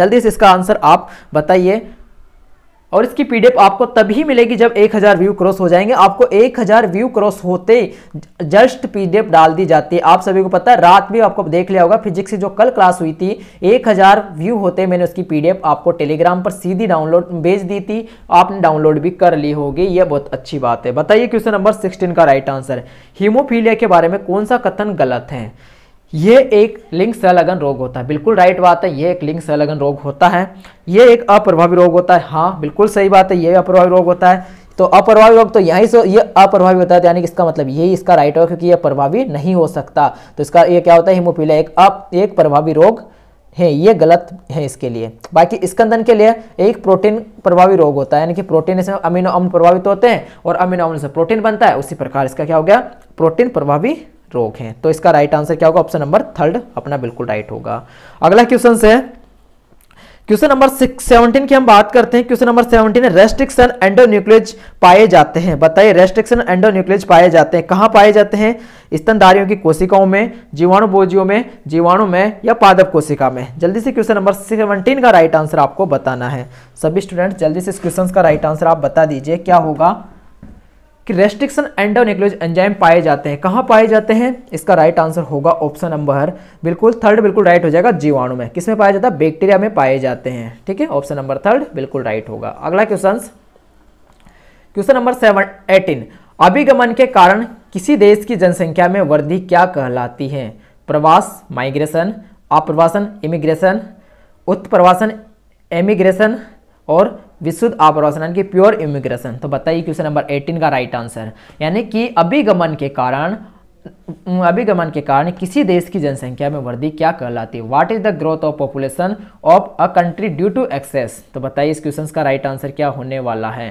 A: जल्दी से इसका आंसर आप बताइए और इसकी पीडीएफ आपको तभी मिलेगी जब 1000 व्यू क्रॉस हो जाएंगे आपको 1000 व्यू क्रॉस होते जस्ट पीडीएफ डाल दी जाती है आप सभी को पता है रात भी आपको देख लिया होगा फिजिक्स से जो कल क्लास हुई थी 1000 व्यू होते मैंने उसकी पीडीएफ आपको टेलीग्राम पर सीधी डाउनलोड भेज दी थी आपने डाउनलोड भी कर ली होगी यह बहुत अच्छी बात है बताइए क्वेश्चन नंबर सिक्सटीन का राइट आंसर हीमोफीलिया के बारे में कौन सा कथन गलत है ये एक लिंग संलग्न रोग होता है बिल्कुल राइट बात है ये एक लिंग संलग्न रोग होता है ये एक अप्रभावी रोग होता है हाँ बिल्कुल सही बात है ये अप्रभावी रोग होता है तो अप्रभावी रोग तो यहीं से ये अप्रभावी होता है यानी कि इसका मतलब यही इसका राइट होगा क्योंकि ये प्रभावी नहीं हो सकता तो इसका ये क्या होता है हिमोफीलिया एक अप एक प्रभावी रोग है ये गलत है इसके लिए बाकी स्कंदन के लिए एक प्रोटीन प्रभावी रोग होता है यानी कि प्रोटीन इसमें अमीनो अम्ल प्रभावित होते हैं और अमीनो अम्ल से प्रोटीन बनता है उसी प्रकार इसका क्या हो गया प्रोटीन प्रभावी रोग हैं तो इसका राइट आंसर क्या होगा ऑप्शन नंबर थर्ड अपना बिल्कुल राइट होगा अगला क्वेश्चन है क्वेश्चन नंबर सिक्स सेवनटीन की हम बात करते हैं question number seventeen restriction endonuclease पाए जाते हैं बताइए रेस्ट्रिक्शन एंडोन्यूक्लियज पाए जाते हैं कहाँ पाए जाते हैं स्तनधारियों की कोशिकाओं में जीवाणु बोझियों में जीवाणु में या पादप कोशिका में जल्दी से क्वेश्चन नंबर सेवनटीन का राइट आंसर आपको बताना है सभी स्टूडेंट जल्दी से इस क्वेश्चन का राइट आंसर आप बता दीजिए क्या होगा कि रेस्ट्रिक्शन एंडोनिक्लोज एंजाइम पाए जाते हैं कहाँ पाए जाते हैं इसका राइट आंसर होगा ऑप्शन नंबर बिल्कुल थर्ड बिल्कुल राइट हो जाएगा जीवाणु में किसमें पाया जाता है बैक्टीरिया में पाए जाते हैं ठीक है ऑप्शन नंबर थर्ड बिल्कुल राइट होगा अगला question question number seven eighteen अभिगमन के कारण किसी देश की जनसंख्या में वृद्धि क्या कहलाती है प्रवास माइग्रेशन अप्रवासन इमिग्रेशन उत्प्रवासन एमिग्रेशन और विशुद्ध यानी कि प्योर इमिग्रेशन तो बताइए क्वेश्चन नंबर एटीन का राइट आंसर यानी कि अभिगमन के कारण अभिगमन के कारण किसी देश की जनसंख्या में वृद्धि क्या कहलाती है what is the growth of population of a country due to excess तो बताइए इस क्वेश्चन का राइट right आंसर क्या होने वाला है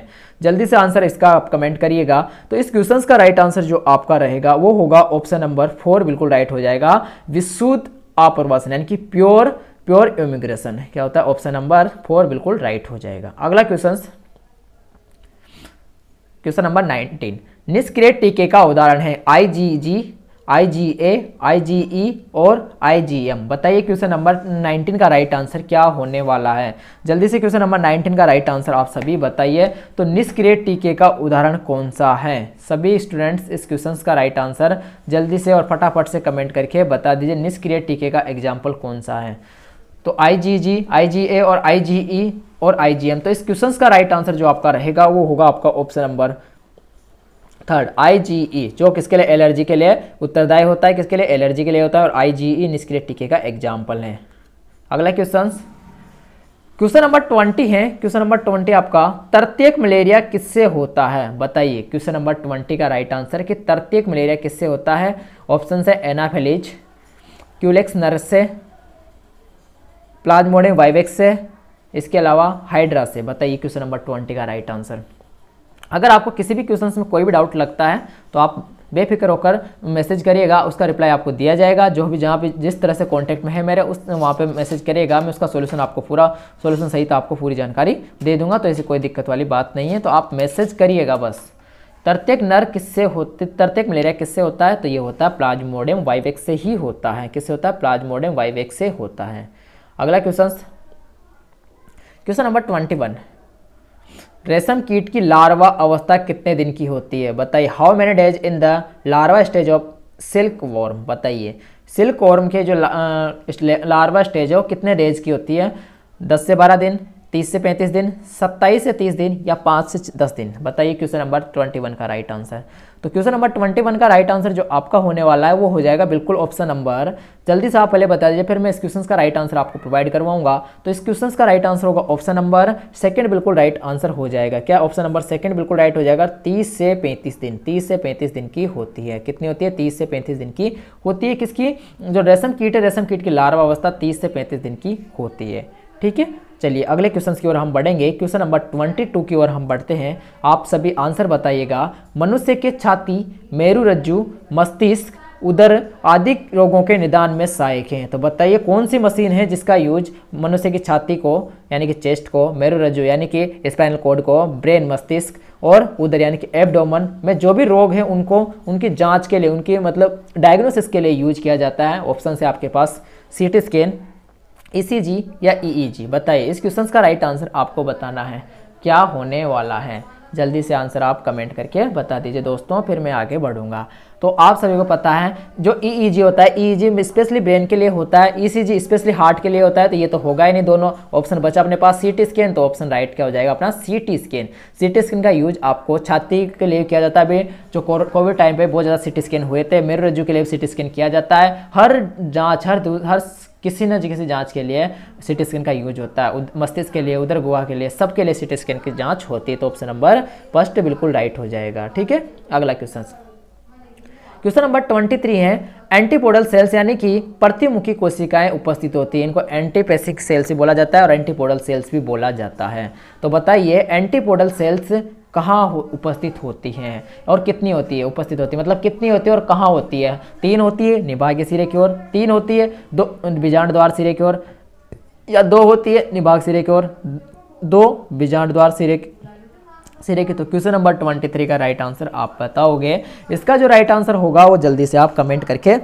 A: जल्दी से आंसर इसका आप कमेंट करिएगा तो इस क्वेश्चन का राइट right आंसर जो आपका रहेगा वो होगा ऑप्शन नंबर फोर बिल्कुल राइट right हो जाएगा विशुद्ध आप्रवासन यानी कि प्योर प्योर इमिग्रेशन है क्या होता है ऑप्शन नंबर फोर बिल्कुल राइट हो जाएगा अगला क्वेश्चन क्वेश्चन नंबर नाइनटीन निष्क्रिय टीके का उदाहरण है आई जी जी आई जी ए आई जी ई और आई जी एम बताइए क्वेश्चन नंबर नाइनटीन का राइट आंसर क्या होने वाला है जल्दी से क्वेश्चन नंबर नाइनटीन का राइट आंसर आप सभी बताइए तो निष्क्रिय टीके का उदाहरण कौन सा है सभी स्टूडेंट्स इस क्वेश्चन का राइट आंसर जल्दी से और फटाफट से कमेंट करके बता दीजिए निष्क्रिय टीके का एग्जाम्पल कौन सा है तो आई जी जी आई जी ए और आई जी ई और आई जी एम तो इस क्वेश्चन का राइट आंसर जो आपका रहेगा वो होगा आपका ऑप्शन नंबर थर्ड आईजीई जो किसके लिए एलर्जी के लिए उत्तरदायी होता है किसके लिए एलर्जी के लिए होता है और आईजीई e निष्क्रिय टीके का एग्जाम्पल है अगला क्वेश्चन क्वेश्चन नंबर ट्वेंटी है क्वेश्चन नंबर ट्वेंटी आपका तृतीयक मलेरिया किससे होता है बताइए क्वेश्चन नंबर ट्वेंटी का राइट आंसर कि तृतीयक मलेरिया किससे होता है ऑप्शन है एनाफेलिज क्यूलेक्स नर्स से प्लाज्मोडियम वाइवेक्स से इसके अलावा हाइड्रा से बताइए क्वेश्चन नंबर ट्वेंटी का राइट आंसर अगर आपको किसी भी क्वेश्चन में कोई भी डाउट लगता है तो आप बेफिक्र होकर मैसेज करिएगा उसका रिप्लाई आपको दिया जाएगा जो भी जहाँ पे जिस तरह से कांटेक्ट में है मेरे उस वहाँ पे मैसेज करिएगा मैं उसका सॉल्यूशन आपको पूरा सॉल्यूशन सहित आपको पूरी जानकारी दे दूंगा तो ऐसी कोई दिक्कत वाली बात नहीं है तो आप मैसेज करिएगा बस तरतेक नर किससे होते तरतेक मलेरिया किससे होता है तो ये होता है प्लाज्मोडियम वाइवेक्स से ही होता है किससे होता है प्लाज्मोडियम वाइवेक्स से होता है अगला question question number twenty one रेशम कीट की लार्वा अवस्था कितने दिन की होती है बताइए how many days in the larva stage of silkworm बताइए सिल्क वॉर्म के जो लार्वा स्टेज है वो कितने डेज की होती है दस से बारह दिन तीस से पैंतीस दिन सत्ताईस से तीस दिन या पाँच से दस दिन बताइए क्वेश्चन नंबर ट्वेंटी वन का राइट आंसर तो क्वेश्चन नंबर ट्वेंटी वन का राइट आंसर जो आपका होने वाला है वो हो जाएगा बिल्कुल ऑप्शन नंबर जल्दी से आप पहले बता दीजिए फिर मैं इस क्वेश्चन का राइट आंसर आपको प्रोवाइड करवाऊंगा तो इस क्वेश्चन का राइट आंसर होगा ऑप्शन नंबर सेकंड बिल्कुल राइट आंसर हो जाएगा क्या ऑप्शन नंबर सेकंड बिल्कुल राइट हो जाएगा तीस से पैंतीस दिन तीस से पैंतीस दिन की होती है कितनी होती है तीस से पैंतीस दिन की होती है किसकी जो रेशम कीट है रेशम कीट की लार्वा अवस्था तीस से पैंतीस दिन की होती है ठीक है चलिए अगले क्वेश्चन की ओर हम बढ़ेंगे क्वेश्चन नंबर ट्वेंटी टू की ओर हम बढ़ते हैं आप सभी आंसर बताइएगा मनुष्य के छाती मेरु रज्जू मस्तिष्क उधर आदि रोगों के निदान में सहायक हैं तो बताइए कौन सी मशीन है जिसका यूज मनुष्य की छाती को यानी कि चेस्ट को मेरु रज्जू यानी कि स्पाइनल कोड को ब्रेन मस्तिष्क और उधर यानी कि एब्डोमन में जो भी रोग हैं उनको उनकी जांच के लिए उनकी मतलब डायग्नोसिस के लिए यूज किया जाता है ऑप्शन से आपके पास C T scan ECG e या ईईजी e e बताइए इस क्वेश्चन का राइट आंसर आपको बताना है क्या होने वाला है जल्दी से आंसर आप कमेंट करके बता दीजिए दोस्तों फिर मैं आगे बढ़ूंगा तो आप सभी को पता है जो ईईजी होता है ईईजी स्पेशली ब्रेन के लिए होता है ईसीजी स्पेशली हार्ट के लिए होता है तो ये तो होगा ही नहीं दोनों ऑप्शन बचा अपने पास सीटी स्कैन तो ऑप्शन राइट क्या हो जाएगा अपना सीटी स्कैन सीटी स्कैन का यूज आपको छाती के लिए किया जाता है अभी जो कोविड टाइम पर बहुत ज़्यादा सी स्कैन हुए थे मेरे रज्जू के लिए सी स्कैन किया जाता है हर जाँच हर हर किसी न किसी जांच के लिए सिटी स्कैन का यूज होता है मस्तिष्क के लिए उधर गोवा के लिए सबके लिए सिटी स्कैन की जाँच होती है तो ऑप्शन नंबर फर्स्ट बिल्कुल राइट हो जाएगा ठीक है अगला question question number twenty three है एंटीपोडल सेल्स यानी कि प्रतिमुखी कोशिकाएं उपस्थित होती है इनको एंटीपेसिक सेल्स भी बोला जाता है और एंटीपोडल सेल्स भी बोला जाता है तो बताइए एंटीपोडल सेल्स कहाँ हो, उपस्थित होती हैं और कितनी होती है उपस्थित होती है मतलब कितनी होती है और कहाँ होती है तीन होती है निभाग के सिरे की ओर तीन होती है दो बीजाण द्वार सिरे की ओर या दो होती है निभाग सिरे की ओर दो बीजाण द्वार सिरे सिरे की तो क्वेश्चन नंबर ट्वेंटी थ्री का राइट आंसर आप बताओगे इसका जो राइट आंसर होगा वो जल्दी से आप कमेंट करके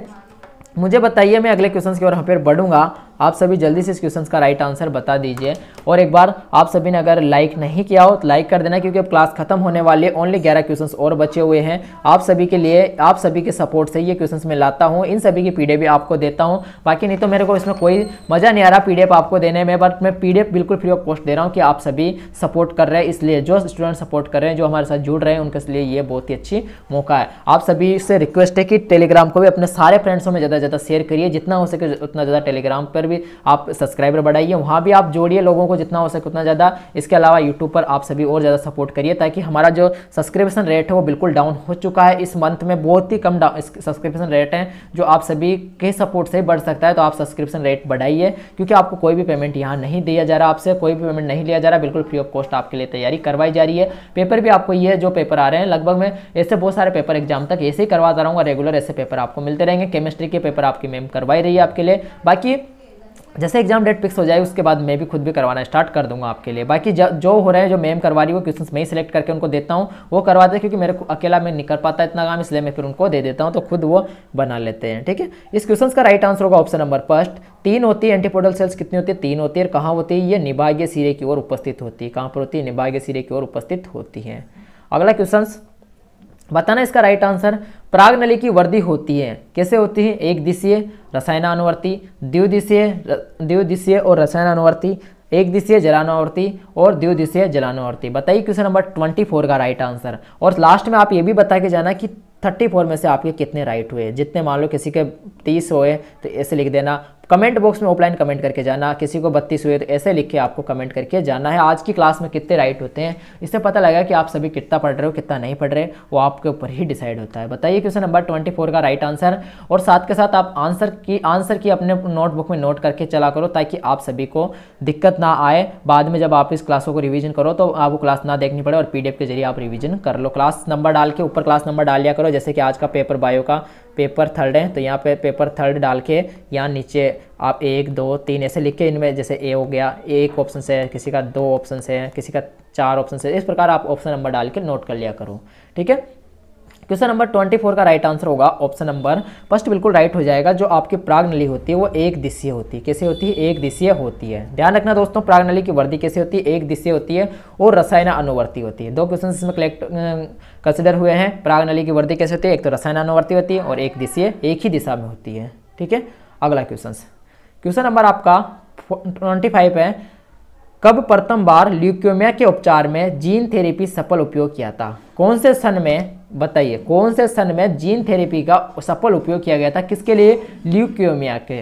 A: मुझे बताइए मैं अगले क्वेश्चन की ओर यहाँ पर बढ़ूँगा आप सभी जल्दी से इस क्वेश्चन का राइट आंसर बता दीजिए और एक बार आप सभी ने अगर लाइक नहीं किया हो तो लाइक कर देना क्योंकि क्लास खत्म होने वाली है ओनली ग्यारह क्वेश्चन और बचे हुए हैं आप सभी के लिए आप सभी के सपोर्ट से ये क्वेश्चन मैं लाता हूँ इन सभी की पी आपको देता हूँ बाकी नहीं तो मेरे को इसमें कोई मज़ा नहीं आ रहा पी आपको देने में बट मैं पी बिल्कुल फ्री ऑफ कॉस्ट दे रहा हूँ कि आप सभी सपोर्ट कर रहे हैं इसलिए जो स्टूडेंट सपोर्ट कर रहे हैं जो हमारे साथ जुड़ रहे हैं उनके लिए ये बहुत ही अच्छी मौका है आप सभी से रिक्वेस्ट है कि टेलीग्राम को भी अपने सारे फ्रेंड्सों में ज़्यादा से ज़्यादा शेयर करिए जितना हो सके उतना ज़्यादा टेलीग्राम पर भी आप सब्सक्राइबर बढ़ाइए वहाँ भी आप जोड़िए लोगों को जितना हो सके उतना ज़्यादा इसके अलावा यूट्यूब पर आप सभी और ज़्यादा सपोर्ट करिए ताकि हमारा जो सब्सक्रिप्शन रेट है वो बिल्कुल डाउन हो चुका है इस मंथ में बहुत ही कम सब्सक्रिप्शन रेट है जो आप सभी के सपोर्ट से बढ़ सकता है तो आप सब्सक्रिप्शन रेट बढ़ाइए क्योंकि आपको कोई भी पेमेंट यहाँ नहीं दिया जा रहा आपसे कोई भी पेमेंट नहीं लिया जा रहा बिल्कुल फ्री ऑफ कॉस्ट आपके लिए तैयारी करवाई जा रही है पेपर भी आपको ये जो पेपर आ रहे हैं लगभग मैं ऐसे बहुत सारे पेपर एग्जाम तक ऐसे ही करवाता रहूँगा रेगुलर ऐसे पेपर आपको मिलते रहेंगे केमिस्ट्री के पेपर आपकी मैम करवाई रही है आपके लिए बाकी जैसे एग्जाम डेट फिक्स हो जाए उसके बाद मैं भी खुद भी करवाना स्टार्ट कर दूंगा आपके लिए बाकी जो हो रहे हैं जो मैम करवा रही है वो क्वेश्चन मैं ही सिलेक्ट करके उनको देता हूँ वो करवा देते क्योंकि मेरे को अकेला मैं निकल पाता इतना काम इसलिए मैं फिर उनको दे देता हूँ तो खुद वो बना लेते हैं ठीक है इस क्वेश्चन का राइट आंसर होगा ऑप्शन नंबर फर्स्ट तीन होती है एंटीपोडल सेल्स कितनी होती है तीन होती है और कहाँ होती है ये निभाग्य सिरे की ओर उपस्थित होती है कहाँ पर होती है निभाग्य सिरे की ओर उपस्थित होती है अगला क्वेश्चन बताना इसका राइट आंसर प्राग नली की वर्दी होती है कैसे होती है एक दिशीय रसायनानुवर्ती द्विदिशीय द्विदिशीय और रसायनानुवर्ती एक दिशीय जलानुवर्ती और द्विदिशीय जलानुवर्ती बताइए क्वेश्चन नंबर ट्वेंटी फोर का राइट आंसर और लास्ट में आप ये भी बता के जाना कि थर्टी फोर में से आपके कितने राइट हुए जितने मान लो किसी के तीस हुए तो ऐसे लिख देना कमेंट बॉक्स में ऑफलाइन कमेंट करके जाना किसी को बत्तीस हुए तो ऐसे लिख के आपको कमेंट करके जाना है आज की क्लास में कितने राइट होते हैं इससे पता लगा कि आप सभी कितना पढ़ रहे हो कितना नहीं पढ़ रहे वो आपके ऊपर ही डिसाइड होता है बताइए क्वेश्चन नंबर ट्वेंटी का राइट आंसर और साथ के साथ आप आंसर की आंसर की अपने नोटबुक में नोट करके चला करो ताकि आप सभी को दिक्कत ना आए बाद में जब आप इस क्लासों को रिविजन करो तो आपको क्लास ना देखनी पड़े और पी के जरिए आप रिविजन कर लो क्लास नंबर डाल के ऊपर क्लास नंबर डाल लिया करो जैसे कि आज का पेपर बायो का पेपर थर्ड है तो यहाँ पे पेपर थर्ड डाल के यहाँ नीचे आप एक दो तीन ऐसे लिख के इनमें जैसे ए हो गया एक ऑप्शन से है किसी का दो ऑप्शन से है किसी का चार ऑप्शन से इस प्रकार आप ऑप्शन नंबर डाल के नोट कर लिया करो ठीक है क्वेश्चन नंबर ट्वेंटी फोर का राइट आंसर होगा ऑप्शन नंबर फर्स्ट बिल्कुल राइट हो जाएगा जो आपकी प्राग नली होती है वो एक दिशीय होती है कैसे होती है एक दिशीय होती है ध्यान रखना दोस्तों प्राग नली की वर्दी कैसे होती है एक दिशीय होती है और रसायन अनुवर्ती होती है दो क्वेश्चन इसमें कलेक्ट कंसिडर हुए हैं प्राग नली की वर्दी कैसे होती है एक तो रसायन अनुवर्ती होती है और एक दिशीय एक ही दिशा में होती है ठीक है अगला क्वेश्चन क्वेश्चन नंबर आपका ट्वेंटी फाइव है कब प्रथम बार ल्यूक्योमिया के उपचार में जीन थेरेपी सफल उपयोग किया था कौन से सन में बताइए कौन से सन में जीन थेरेपी का सफल उपयोग किया गया था किसके लिए ल्यूक्योमिया के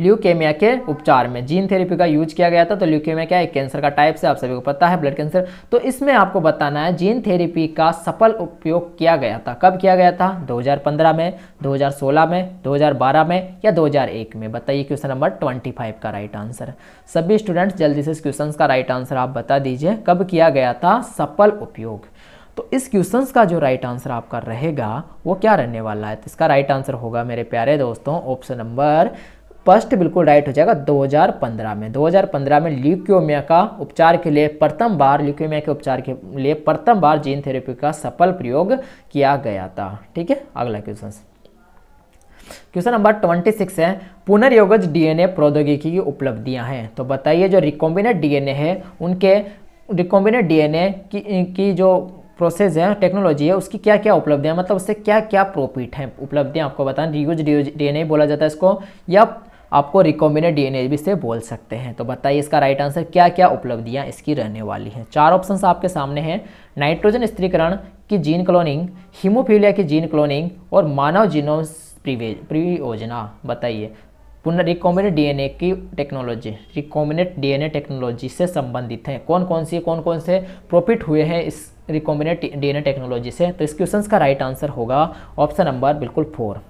A: ल्यूकेमिया के उपचार में जीन थेरेपी का यूज किया गया था तो ल्यूकेमिया क्या है कैंसर का टाइप से आप सभी को पता है ब्लड कैंसर तो इसमें आपको बताना है जीन थेरेपी का सफल उपयोग किया गया था कब किया गया था 2015 में 2016 में 2012 में या 2001 में बताइए क्वेश्चन नंबर 25 का राइट आंसर सभी स्टूडेंट्स जल्दी से इस क्वेश्चन का राइट आंसर आप बता दीजिए कब किया गया था सफल उपयोग तो इस क्वेश्चन का जो राइट आंसर आपका रहेगा वो क्या रहने वाला है तो इसका राइट आंसर होगा मेरे प्यारे दोस्तों ऑप्शन नंबर फर्स्ट बिल्कुल राइट हो जाएगा 2015 में 2015 में ल्यूक्योमिया का उपचार के लिए प्रथम बार ल्यूक्योमिया के उपचार के लिए प्रथम बार जीन थेरेपी का सफल प्रयोग किया गया था ठीक है अगला क्वेश्चन क्वेश्चन नंबर 26 है पुनर्योगज डीएनए प्रौद्योगिकी की उपलब्धियां हैं तो बताइए जो रिकॉम्बिनेट डीएनए है उनके रिकॉम्बिनेट डीएनए की की जो प्रोसेस है टेक्नोलॉजी है उसकी क्या क्या उपलब्धियाँ मतलब उससे क्या क्या प्रॉफिट हैं उपलब्धियाँ आपको बताएं रियूज डी बोला जाता है इसको या आपको रिकॉम्बिनेट डीएनए भी से बोल सकते हैं तो बताइए इसका राइट आंसर क्या क्या उपलब्धियाँ इसकी रहने वाली हैं चार ऑप्शन आपके सामने हैं नाइट्रोजन स्त्रीकरण की जीन क्लोनिंग हीमोफीलिया की जीन क्लोनिंग और मानव जीनोम प्रियोजना बताइए पुनः रिकॉम्बिनेट डीएनए की टेक्नोलॉजी रिकॉम्बिनेट डीएनए टेक्नोलॉजी से संबंधित हैं कौन कौन सी कौन कौन से प्रॉफिट हुए हैं इस रिकॉम्बिनेट डीएनए टेक्नोलॉजी से तो इस क्वेश्चन का राइट आंसर होगा ऑप्शन नंबर बिल्कुल फोर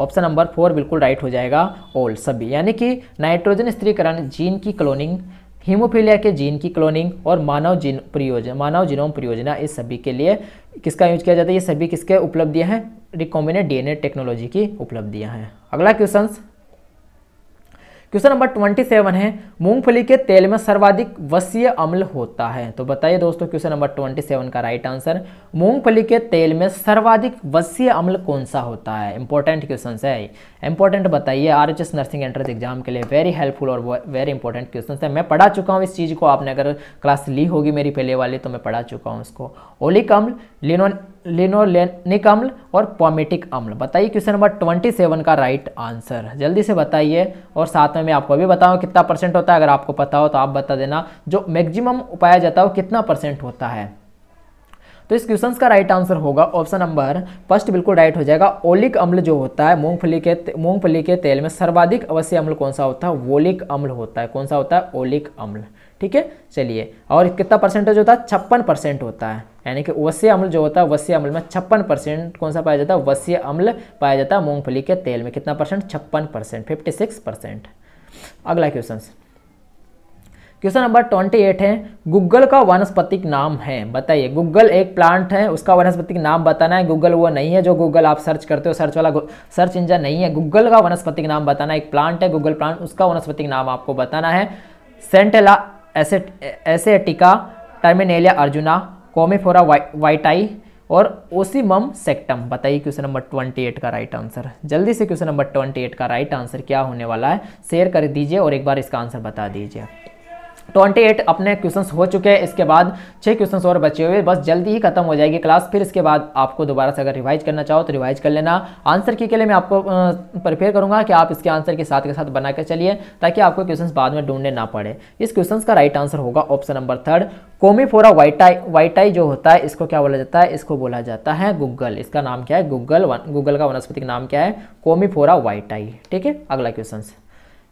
A: ऑप्शन नंबर फोर बिल्कुल राइट हो जाएगा ओल्ड सभी यानी कि नाइट्रोजन स्त्रीकरण जीन की क्लोनिंग हीमोफीलिया के जीन की क्लोनिंग और मानव जीन परियोजना मानव जीनोम परियोजना इस सभी के लिए किसका यूज किया जाता है ये सभी किसके उपलब्धियाँ हैं रिकॉम्बिनेट डीएनए टेक्नोलॉजी की उपलब्धियाँ हैं अगला question question number twenty seven है मूंगफली के तेल में सर्वाधिक वसीय अम्ल होता है तो बताइए दोस्तों क्वेश्चन नंबर ट्वेंटी सेवन का राइट आंसर मूंगफली के तेल में सर्वाधिक वसीय अम्ल कौन सा होता है इंपॉर्टेंट क्वेश्चन है इंपॉर्टेंट बताइए R H S nursing entrance exam के लिए वेरी हेल्पफुल और वेरी इंपॉर्टेंट क्वेश्चन है मैं पढ़ा चुका हूँ इस चीज़ को आपने अगर क्लास ली होगी मेरी पहले वाली तो मैं पढ़ा चुका हूँ इसको ओलिक अम्ल लिनोन लिनोलेनिक अम्ल और पॉमेटिक अम्ल बताइए क्वेश्चन नंबर ट्वेंटी सेवन का राइट आंसर जल्दी से बताइए और साथ में मैं आपको भी बताऊँ कितना परसेंट होता है अगर आपको पता हो तो आप बता देना जो मैक्सिमम पाया जाता है वो कितना परसेंट होता है तो इस क्वेश्चन का राइट आंसर होगा ऑप्शन नंबर फर्स्ट बिल्कुल राइट हो जाएगा ओलिक अम्ल जो होता है मूंगफली के मूंगफली के तेल में सर्वाधिक अवश्य अम्ल कौन सा होता है वोलिक अम्ल होता है कौन सा होता है ओलिक अम्ल ठीक है चलिए और कितना परसेंटेज होता है छप्पन परसेंट होता है यानी कि वस्य अम्ल जो होता है वस्य अम्ल में छप्पन परसेंट कौन सा पाया जाता है वस्य अम्ल पाया जाता है मूंगफली के तेल में कितना परसेंट छप्पन परसेंट फिफ्टी सिक्स परसेंट अगला question question number twenty eight है गूगल का वनस्पतिक नाम है बताइए गूगल एक प्लांट है उसका वनस्पतिक नाम बताना है गूगल वो नहीं है जो गूगल आप सर्च करते हो सर्च वाला सर्च इंजन नहीं है गूगल का वनस्पतिक नाम बताना एक प्लांट है गूगल प्लांट उसका वनस्पतिक नाम आपको बताना है Centella asiatica Terminalia arjuna Commiphora wightii और ओसीमम सेक्टम बताइए क्वेश्चन नंबर 28 का राइट आंसर जल्दी से क्वेश्चन नंबर 28 का राइट आंसर क्या होने वाला है शेयर कर दीजिए और एक बार इसका आंसर बता दीजिए ट्वेंटी एट अपने क्वेश्चंस हो चुके हैं इसके बाद छः क्वेश्चंस और बचे हुए बस जल्दी ही खत्म हो जाएगी क्लास फिर इसके बाद आपको दोबारा से अगर रिवाइज करना चाहो तो रिवाइज कर लेना आंसर की के लिए मैं आपको प्रिपेयर करूंगा कि आप इसके आंसर के साथ के साथ बना के चलिए ताकि आपको क्वेश्चन बाद में ढूंढने ना पड़े इस क्वेश्चन का राइट आंसर होगा option number third Commiphora wightii wightii जो होता है इसको क्या बोला जाता है इसको बोला जाता है गूगल इसका नाम क्या है गूगल गूगल का वनस्पति का नाम क्या है कोमीफोरा वाइटाई ठीक है अगला question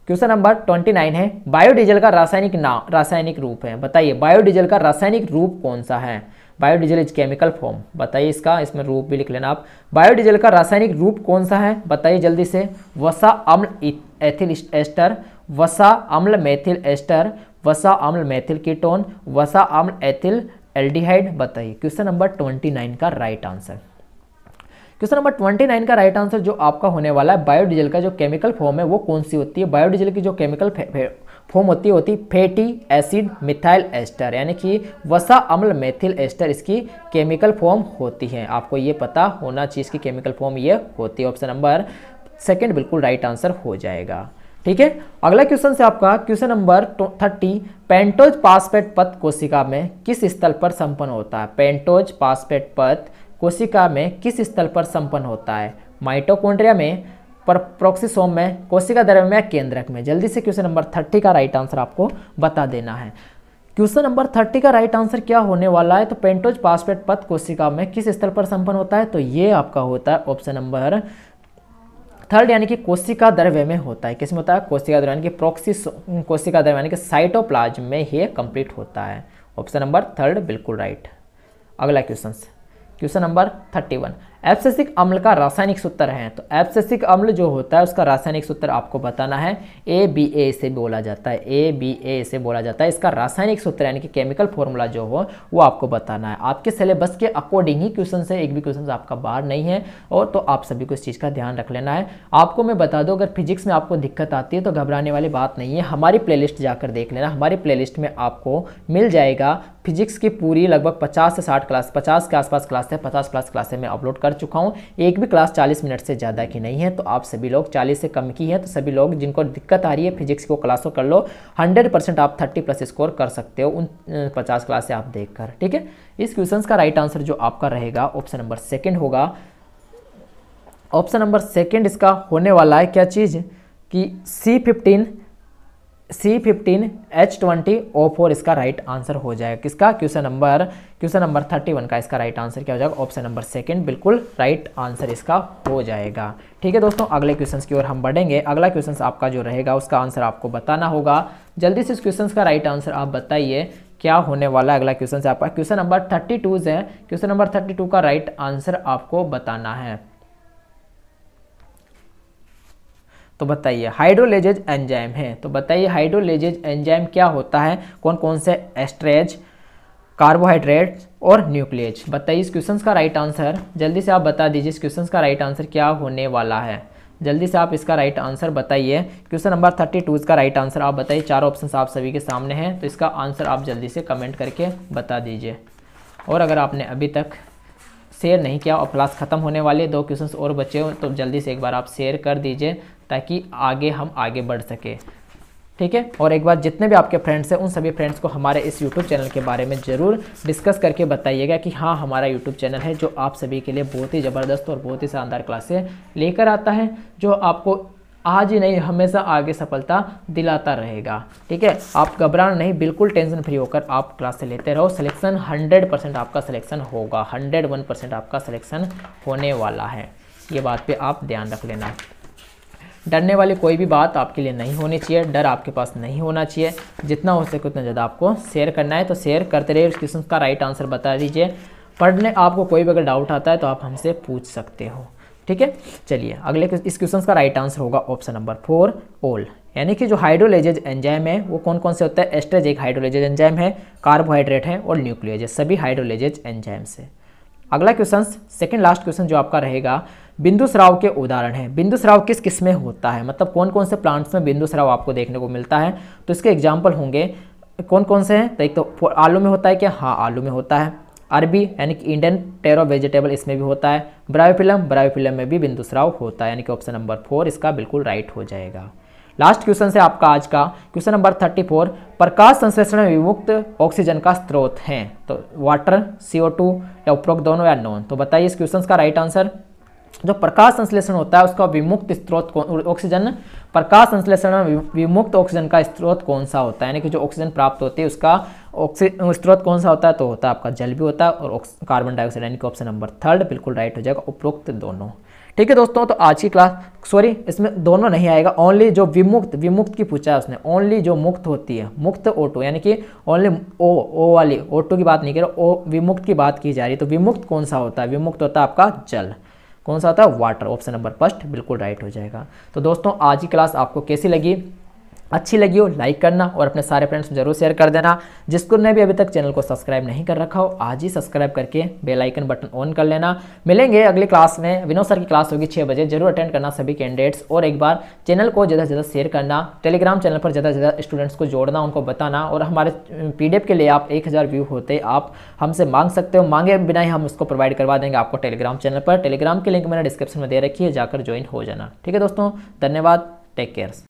A: question number twenty nine है बायोडीजल का रासायनिक नाम रासायनिक रूप है बताइए बायोडीजल का रासायनिक रूप कौन सा है बायोडीजल इज केमिकल फॉर्म बताइए इसका इसमें रूप भी लिख लेना आप बायोडीजल का रासायनिक रूप कौन सा है बताइए जल्दी से वसा अम्ल एथिल एस्टर वसा अम्ल मेथिल एस्टर वसा अम्ल मेथिल कीटोन वसा अम्ल एथिल एल्डिहाइड बताइए क्वेश्चन नंबर ट्वेंटी नाइन का right answer question number twenty nine का राइट आंसर जो आपका होने वाला है बायोडीजल का जो केमिकल फॉर्म है वो कौन सी होती है बायोडीजल की जो केमिकल फॉर्म होती है होती फैटी एसिड मिथाइल एस्टर यानी कि वसा अम्ल मेथिल एस्टर इसकी केमिकल फॉर्म होती है आपको ये पता होना चाहिए इसकी केमिकल फॉर्म ये होती है ऑप्शन नंबर सेकेंड बिल्कुल राइट आंसर हो जाएगा ठीक है अगला क्वेश्चन से आपका question number thirty pentose phosphate पथ कोशिका में किस स्थल पर संपन्न होता है पेंटोज पासपेट पथ कोशिका में किस स्थल पर संपन्न होता है माइटोकॉन्ड्रिया में पर प्रोक्सीसोम में कोशिका द्रव्य में केंद्रक में जल्दी से क्वेश्चन नंबर थर्टी का राइट आंसर आपको बता देना है क्वेश्चन नंबर थर्टी का राइट आंसर क्या होने वाला है तो पेंटोज पासपेट पथ कोशिका में किस स्थल पर संपन्न होता है तो ये आपका होता है ऑप्शन नंबर थर्ड यानी कि कोशिका द्रव्य में होता है किसमें होता है कोशिका द्रव्य यानी कि प्रोक्सी कोशिका द्रव्य यानी कि साइटोप्लाज्म में ये कंप्लीट होता है ऑप्शन नंबर थर्ड बिल्कुल राइट अगला question question number thirty one abscisic अम्ल का रासायनिक सूत्र है तो एफसेसिक अम्ल जो होता है उसका रासायनिक सूत्र आपको बताना है ए बी ए इसे बोला जाता है ए बी ए इसे बोला जाता है इसका रासायनिक सूत्र यानी कि केमिकल फॉर्मूला जो हो वो आपको बताना है आपके सिलेबस के अकॉर्डिंग ही क्वेश्चन है एक भी क्वेश्चन आपका बाहर नहीं है और तो आप सभी को इस चीज़ का ध्यान रख लेना है आपको मैं बता दूँ अगर फिजिक्स में आपको दिक्कत आती है तो घबराने वाली बात नहीं है हमारी प्ले जाकर देख लेना हमारी प्ले में आपको मिल जाएगा फिजिक्स की पूरी लगभग पचास से साठ क्लास पचास के आसपास क्लास है पचास प्लस क्लासें मैं अपलोड कर कर चुका हूँ एक भी क्लास चालीस मिनट से ज़्यादा की नहीं है तो आप सभी लोग चालीस से कम की है तो सभी लोग जिनको दिक्कत आ रही है फिजिक्स को क्लासों कर लो हंड्रेड आप थर्टी प्लस स्कोर कर सकते हो उन पचास क्लास से आप देख कर ठीक है इस क्वेश्चन का राइट आंसर जो आपका रहेगा ऑप्शन नंबर सेकेंड होगा ऑप्शन नंबर सेकेंड इसका होने वाला है क्या चीज़ कि सी C15 H20 O4 इसका राइट आंसर हो जाएगा किसका question number question number thirty one का इसका राइट आंसर क्या हो जाएगा ऑप्शन नंबर सेकंड बिल्कुल राइट आंसर इसका हो जाएगा ठीक है दोस्तों अगले क्वेश्चंस की ओर हम बढ़ेंगे अगला क्वेश्चंस आपका जो रहेगा उसका आंसर आपको बताना होगा जल्दी से इस क्वेश्चन का राइट आंसर आप बताइए क्या होने वाला अगला क्वेश्चन आपका क्वेश्चन नंबर थर्टी टू है क्वेश्चन नंबर थर्टी टू का राइट आंसर आपको बताना है तो बताइए हाइड्रोलेजेज एंजाइम है तो बताइए हाइड्रोलेजेज एंजाइम क्या होता है कौन कौन से एस्ट्रेज कार्बोहाइड्रेट्स और न्यूक्लियज बताइए इस क्वेश्चन का राइट आंसर जल्दी से आप बता दीजिए इस क्वेश्चन का राइट आंसर क्या होने वाला है जल्दी से आप इसका राइट आंसर बताइए क्वेश्चन नंबर थर्टी टू का राइट आंसर आप बताइए चार ऑप्शन आप सभी के सामने हैं तो इसका आंसर आप जल्दी से कमेंट करके बता दीजिए और अगर आपने अभी तक शेयर नहीं किया और क्लास ख़त्म होने वाले दो क्वेश्चंस और बचे हो तो जल्दी से एक बार आप शेयर कर दीजिए ताकि आगे हम आगे बढ़ सकें ठीक है और एक बार जितने भी आपके फ्रेंड्स हैं उन सभी फ्रेंड्स को हमारे इस यूट्यूब चैनल के बारे में ज़रूर डिस्कस करके बताइएगा कि हाँ हमारा यूट्यूब चैनल है जो आप सभी के लिए बहुत ही ज़बरदस्त और बहुत ही शानदार क्लासे लेकर आता है जो आपको आज ही नहीं हमेशा आगे सफलता दिलाता रहेगा ठीक है आप घबराना नहीं बिल्कुल टेंशन फ्री होकर आप क्लास से लेते रहो सिलेक्शन 100 परसेंट आपका सिलेक्शन होगा 101 परसेंट आपका सिलेक्शन होने वाला है ये बात पे आप ध्यान रख लेना डरने वाली कोई भी बात आपके लिए नहीं होनी चाहिए डर आपके पास नहीं होना चाहिए जितना हो सके उतना ज़्यादा आपको शेयर करना है तो शेयर करते रहिए उस क्वेश्चन का राइट आंसर बता दीजिए पढ़ने आपको कोई भी अगर डाउट आता है तो आप हमसे पूछ सकते हो ठीक है चलिए अगले इस क्वेश्चन का राइट आंसर होगा ऑप्शन नंबर फोर ओल यानी कि जो हाइड्रोलेजेज एंजाइम है वो कौन कौन से होता है एस्ट्रेजिक हाइड्रोलेजेज एंजाइम है कार्बोहाइड्रेट है और न्यूक्लियज सभी हाइड्रोलेजेज एंजाइम्स है अगला क्वेश्चन सेकंड लास्ट क्वेश्चन जो आपका रहेगा बिंदुसराव के उदाहरण हैं बिंदुसराव किस किस में होता है मतलब कौन कौन से प्लांट्स में बिंदुसराव आपको देखने को मिलता है तो इसके एग्जाम्पल होंगे कौन कौन से हैं तो एक तो आलू में होता है क्या हाँ आलू में होता है अरबी यानी कि इंडियन टेरो वेजिटेबल इसमें भी होता है ब्रायोफिलम ब्रायोफिलम में भी बिंदुसराव होता है यानी कि ऑप्शन नंबर फोर इसका बिल्कुल राइट हो जाएगा लास्ट क्वेश्चन से आपका आज का क्वेश्चन नंबर थर्टी फोर प्रकाश संश्लेषण में विमुक्त ऑक्सीजन का स्रोत है तो वाटर सीओ टू या उपरोक्त दोनों या नॉन तो बताइए इस क्वेश्चन का राइट आंसर जो प्रकाश संश्लेषण होता है उसका विमुक्त स्त्रोत कौन ऑक्सीजन प्रकाश संश्लेषण में विमुक्त ऑक्सीजन का स्त्रोत कौन सा होता है यानी कि जो ऑक्सीजन प्राप्त होती है उसका ऑक्सी स्त्रोत कौन सा होता है तो होता है आपका जल भी होता है और कार्बन डाइऑक्साइड यानी कि ऑप्शन नंबर थर्ड बिल्कुल राइट हो जाएगा उपरोक्त दोनों ठीक है दोस्तों तो आज की क्लास सॉरी इसमें दोनों नहीं आएगा ओनली जो विमुक्त विमुक्त की पूछा है उसने ओनली जो मुक्त होती है मुक्त ओटो यानी कि ओनली ओ ओ वाली ओटो की बात नहीं कर रहा ओ विमुक्त की बात की जा रही है तो विमुक्त कौन सा होता है विमुक्त होता है आपका जल कौन सा आता है वाटर ऑप्शन नंबर फर्स्ट बिल्कुल राइट हो जाएगा तो दोस्तों आज की क्लास आपको कैसी लगी अच्छी लगी हो लाइक करना और अपने सारे फ्रेंड्स में जरूर शेयर कर देना जिसको ने भी अभी तक चैनल को सब्सक्राइब नहीं कर रखा हो आज ही सब्सक्राइब करके बेल आइकन बटन ऑन कर लेना मिलेंगे अगली क्लास में विनोद सर की क्लास होगी छः बजे जरूर अटेंड करना सभी कैंडिडेट्स और एक बार चैनल को ज़्यादा से ज़्यादा शेयर करना टेलीग्राम चैनल पर ज़्यादा से ज़्यादा स्टूडेंट्स को जोड़ना उनको बताना और हमारे पी के लिए आप एक व्यू होते आप हमसे मांग सकते हो मांगे बिना ही हम उसको प्रोवाइड करवा देंगे आपको टेलीग्राम चैनल पर टेलीग्राम की लिंक मैंने डिस्क्रिप्शन में दे रखी है जाकर ज्वाइन हो जाना ठीक है दोस्तों धन्यवाद टेक केयर्स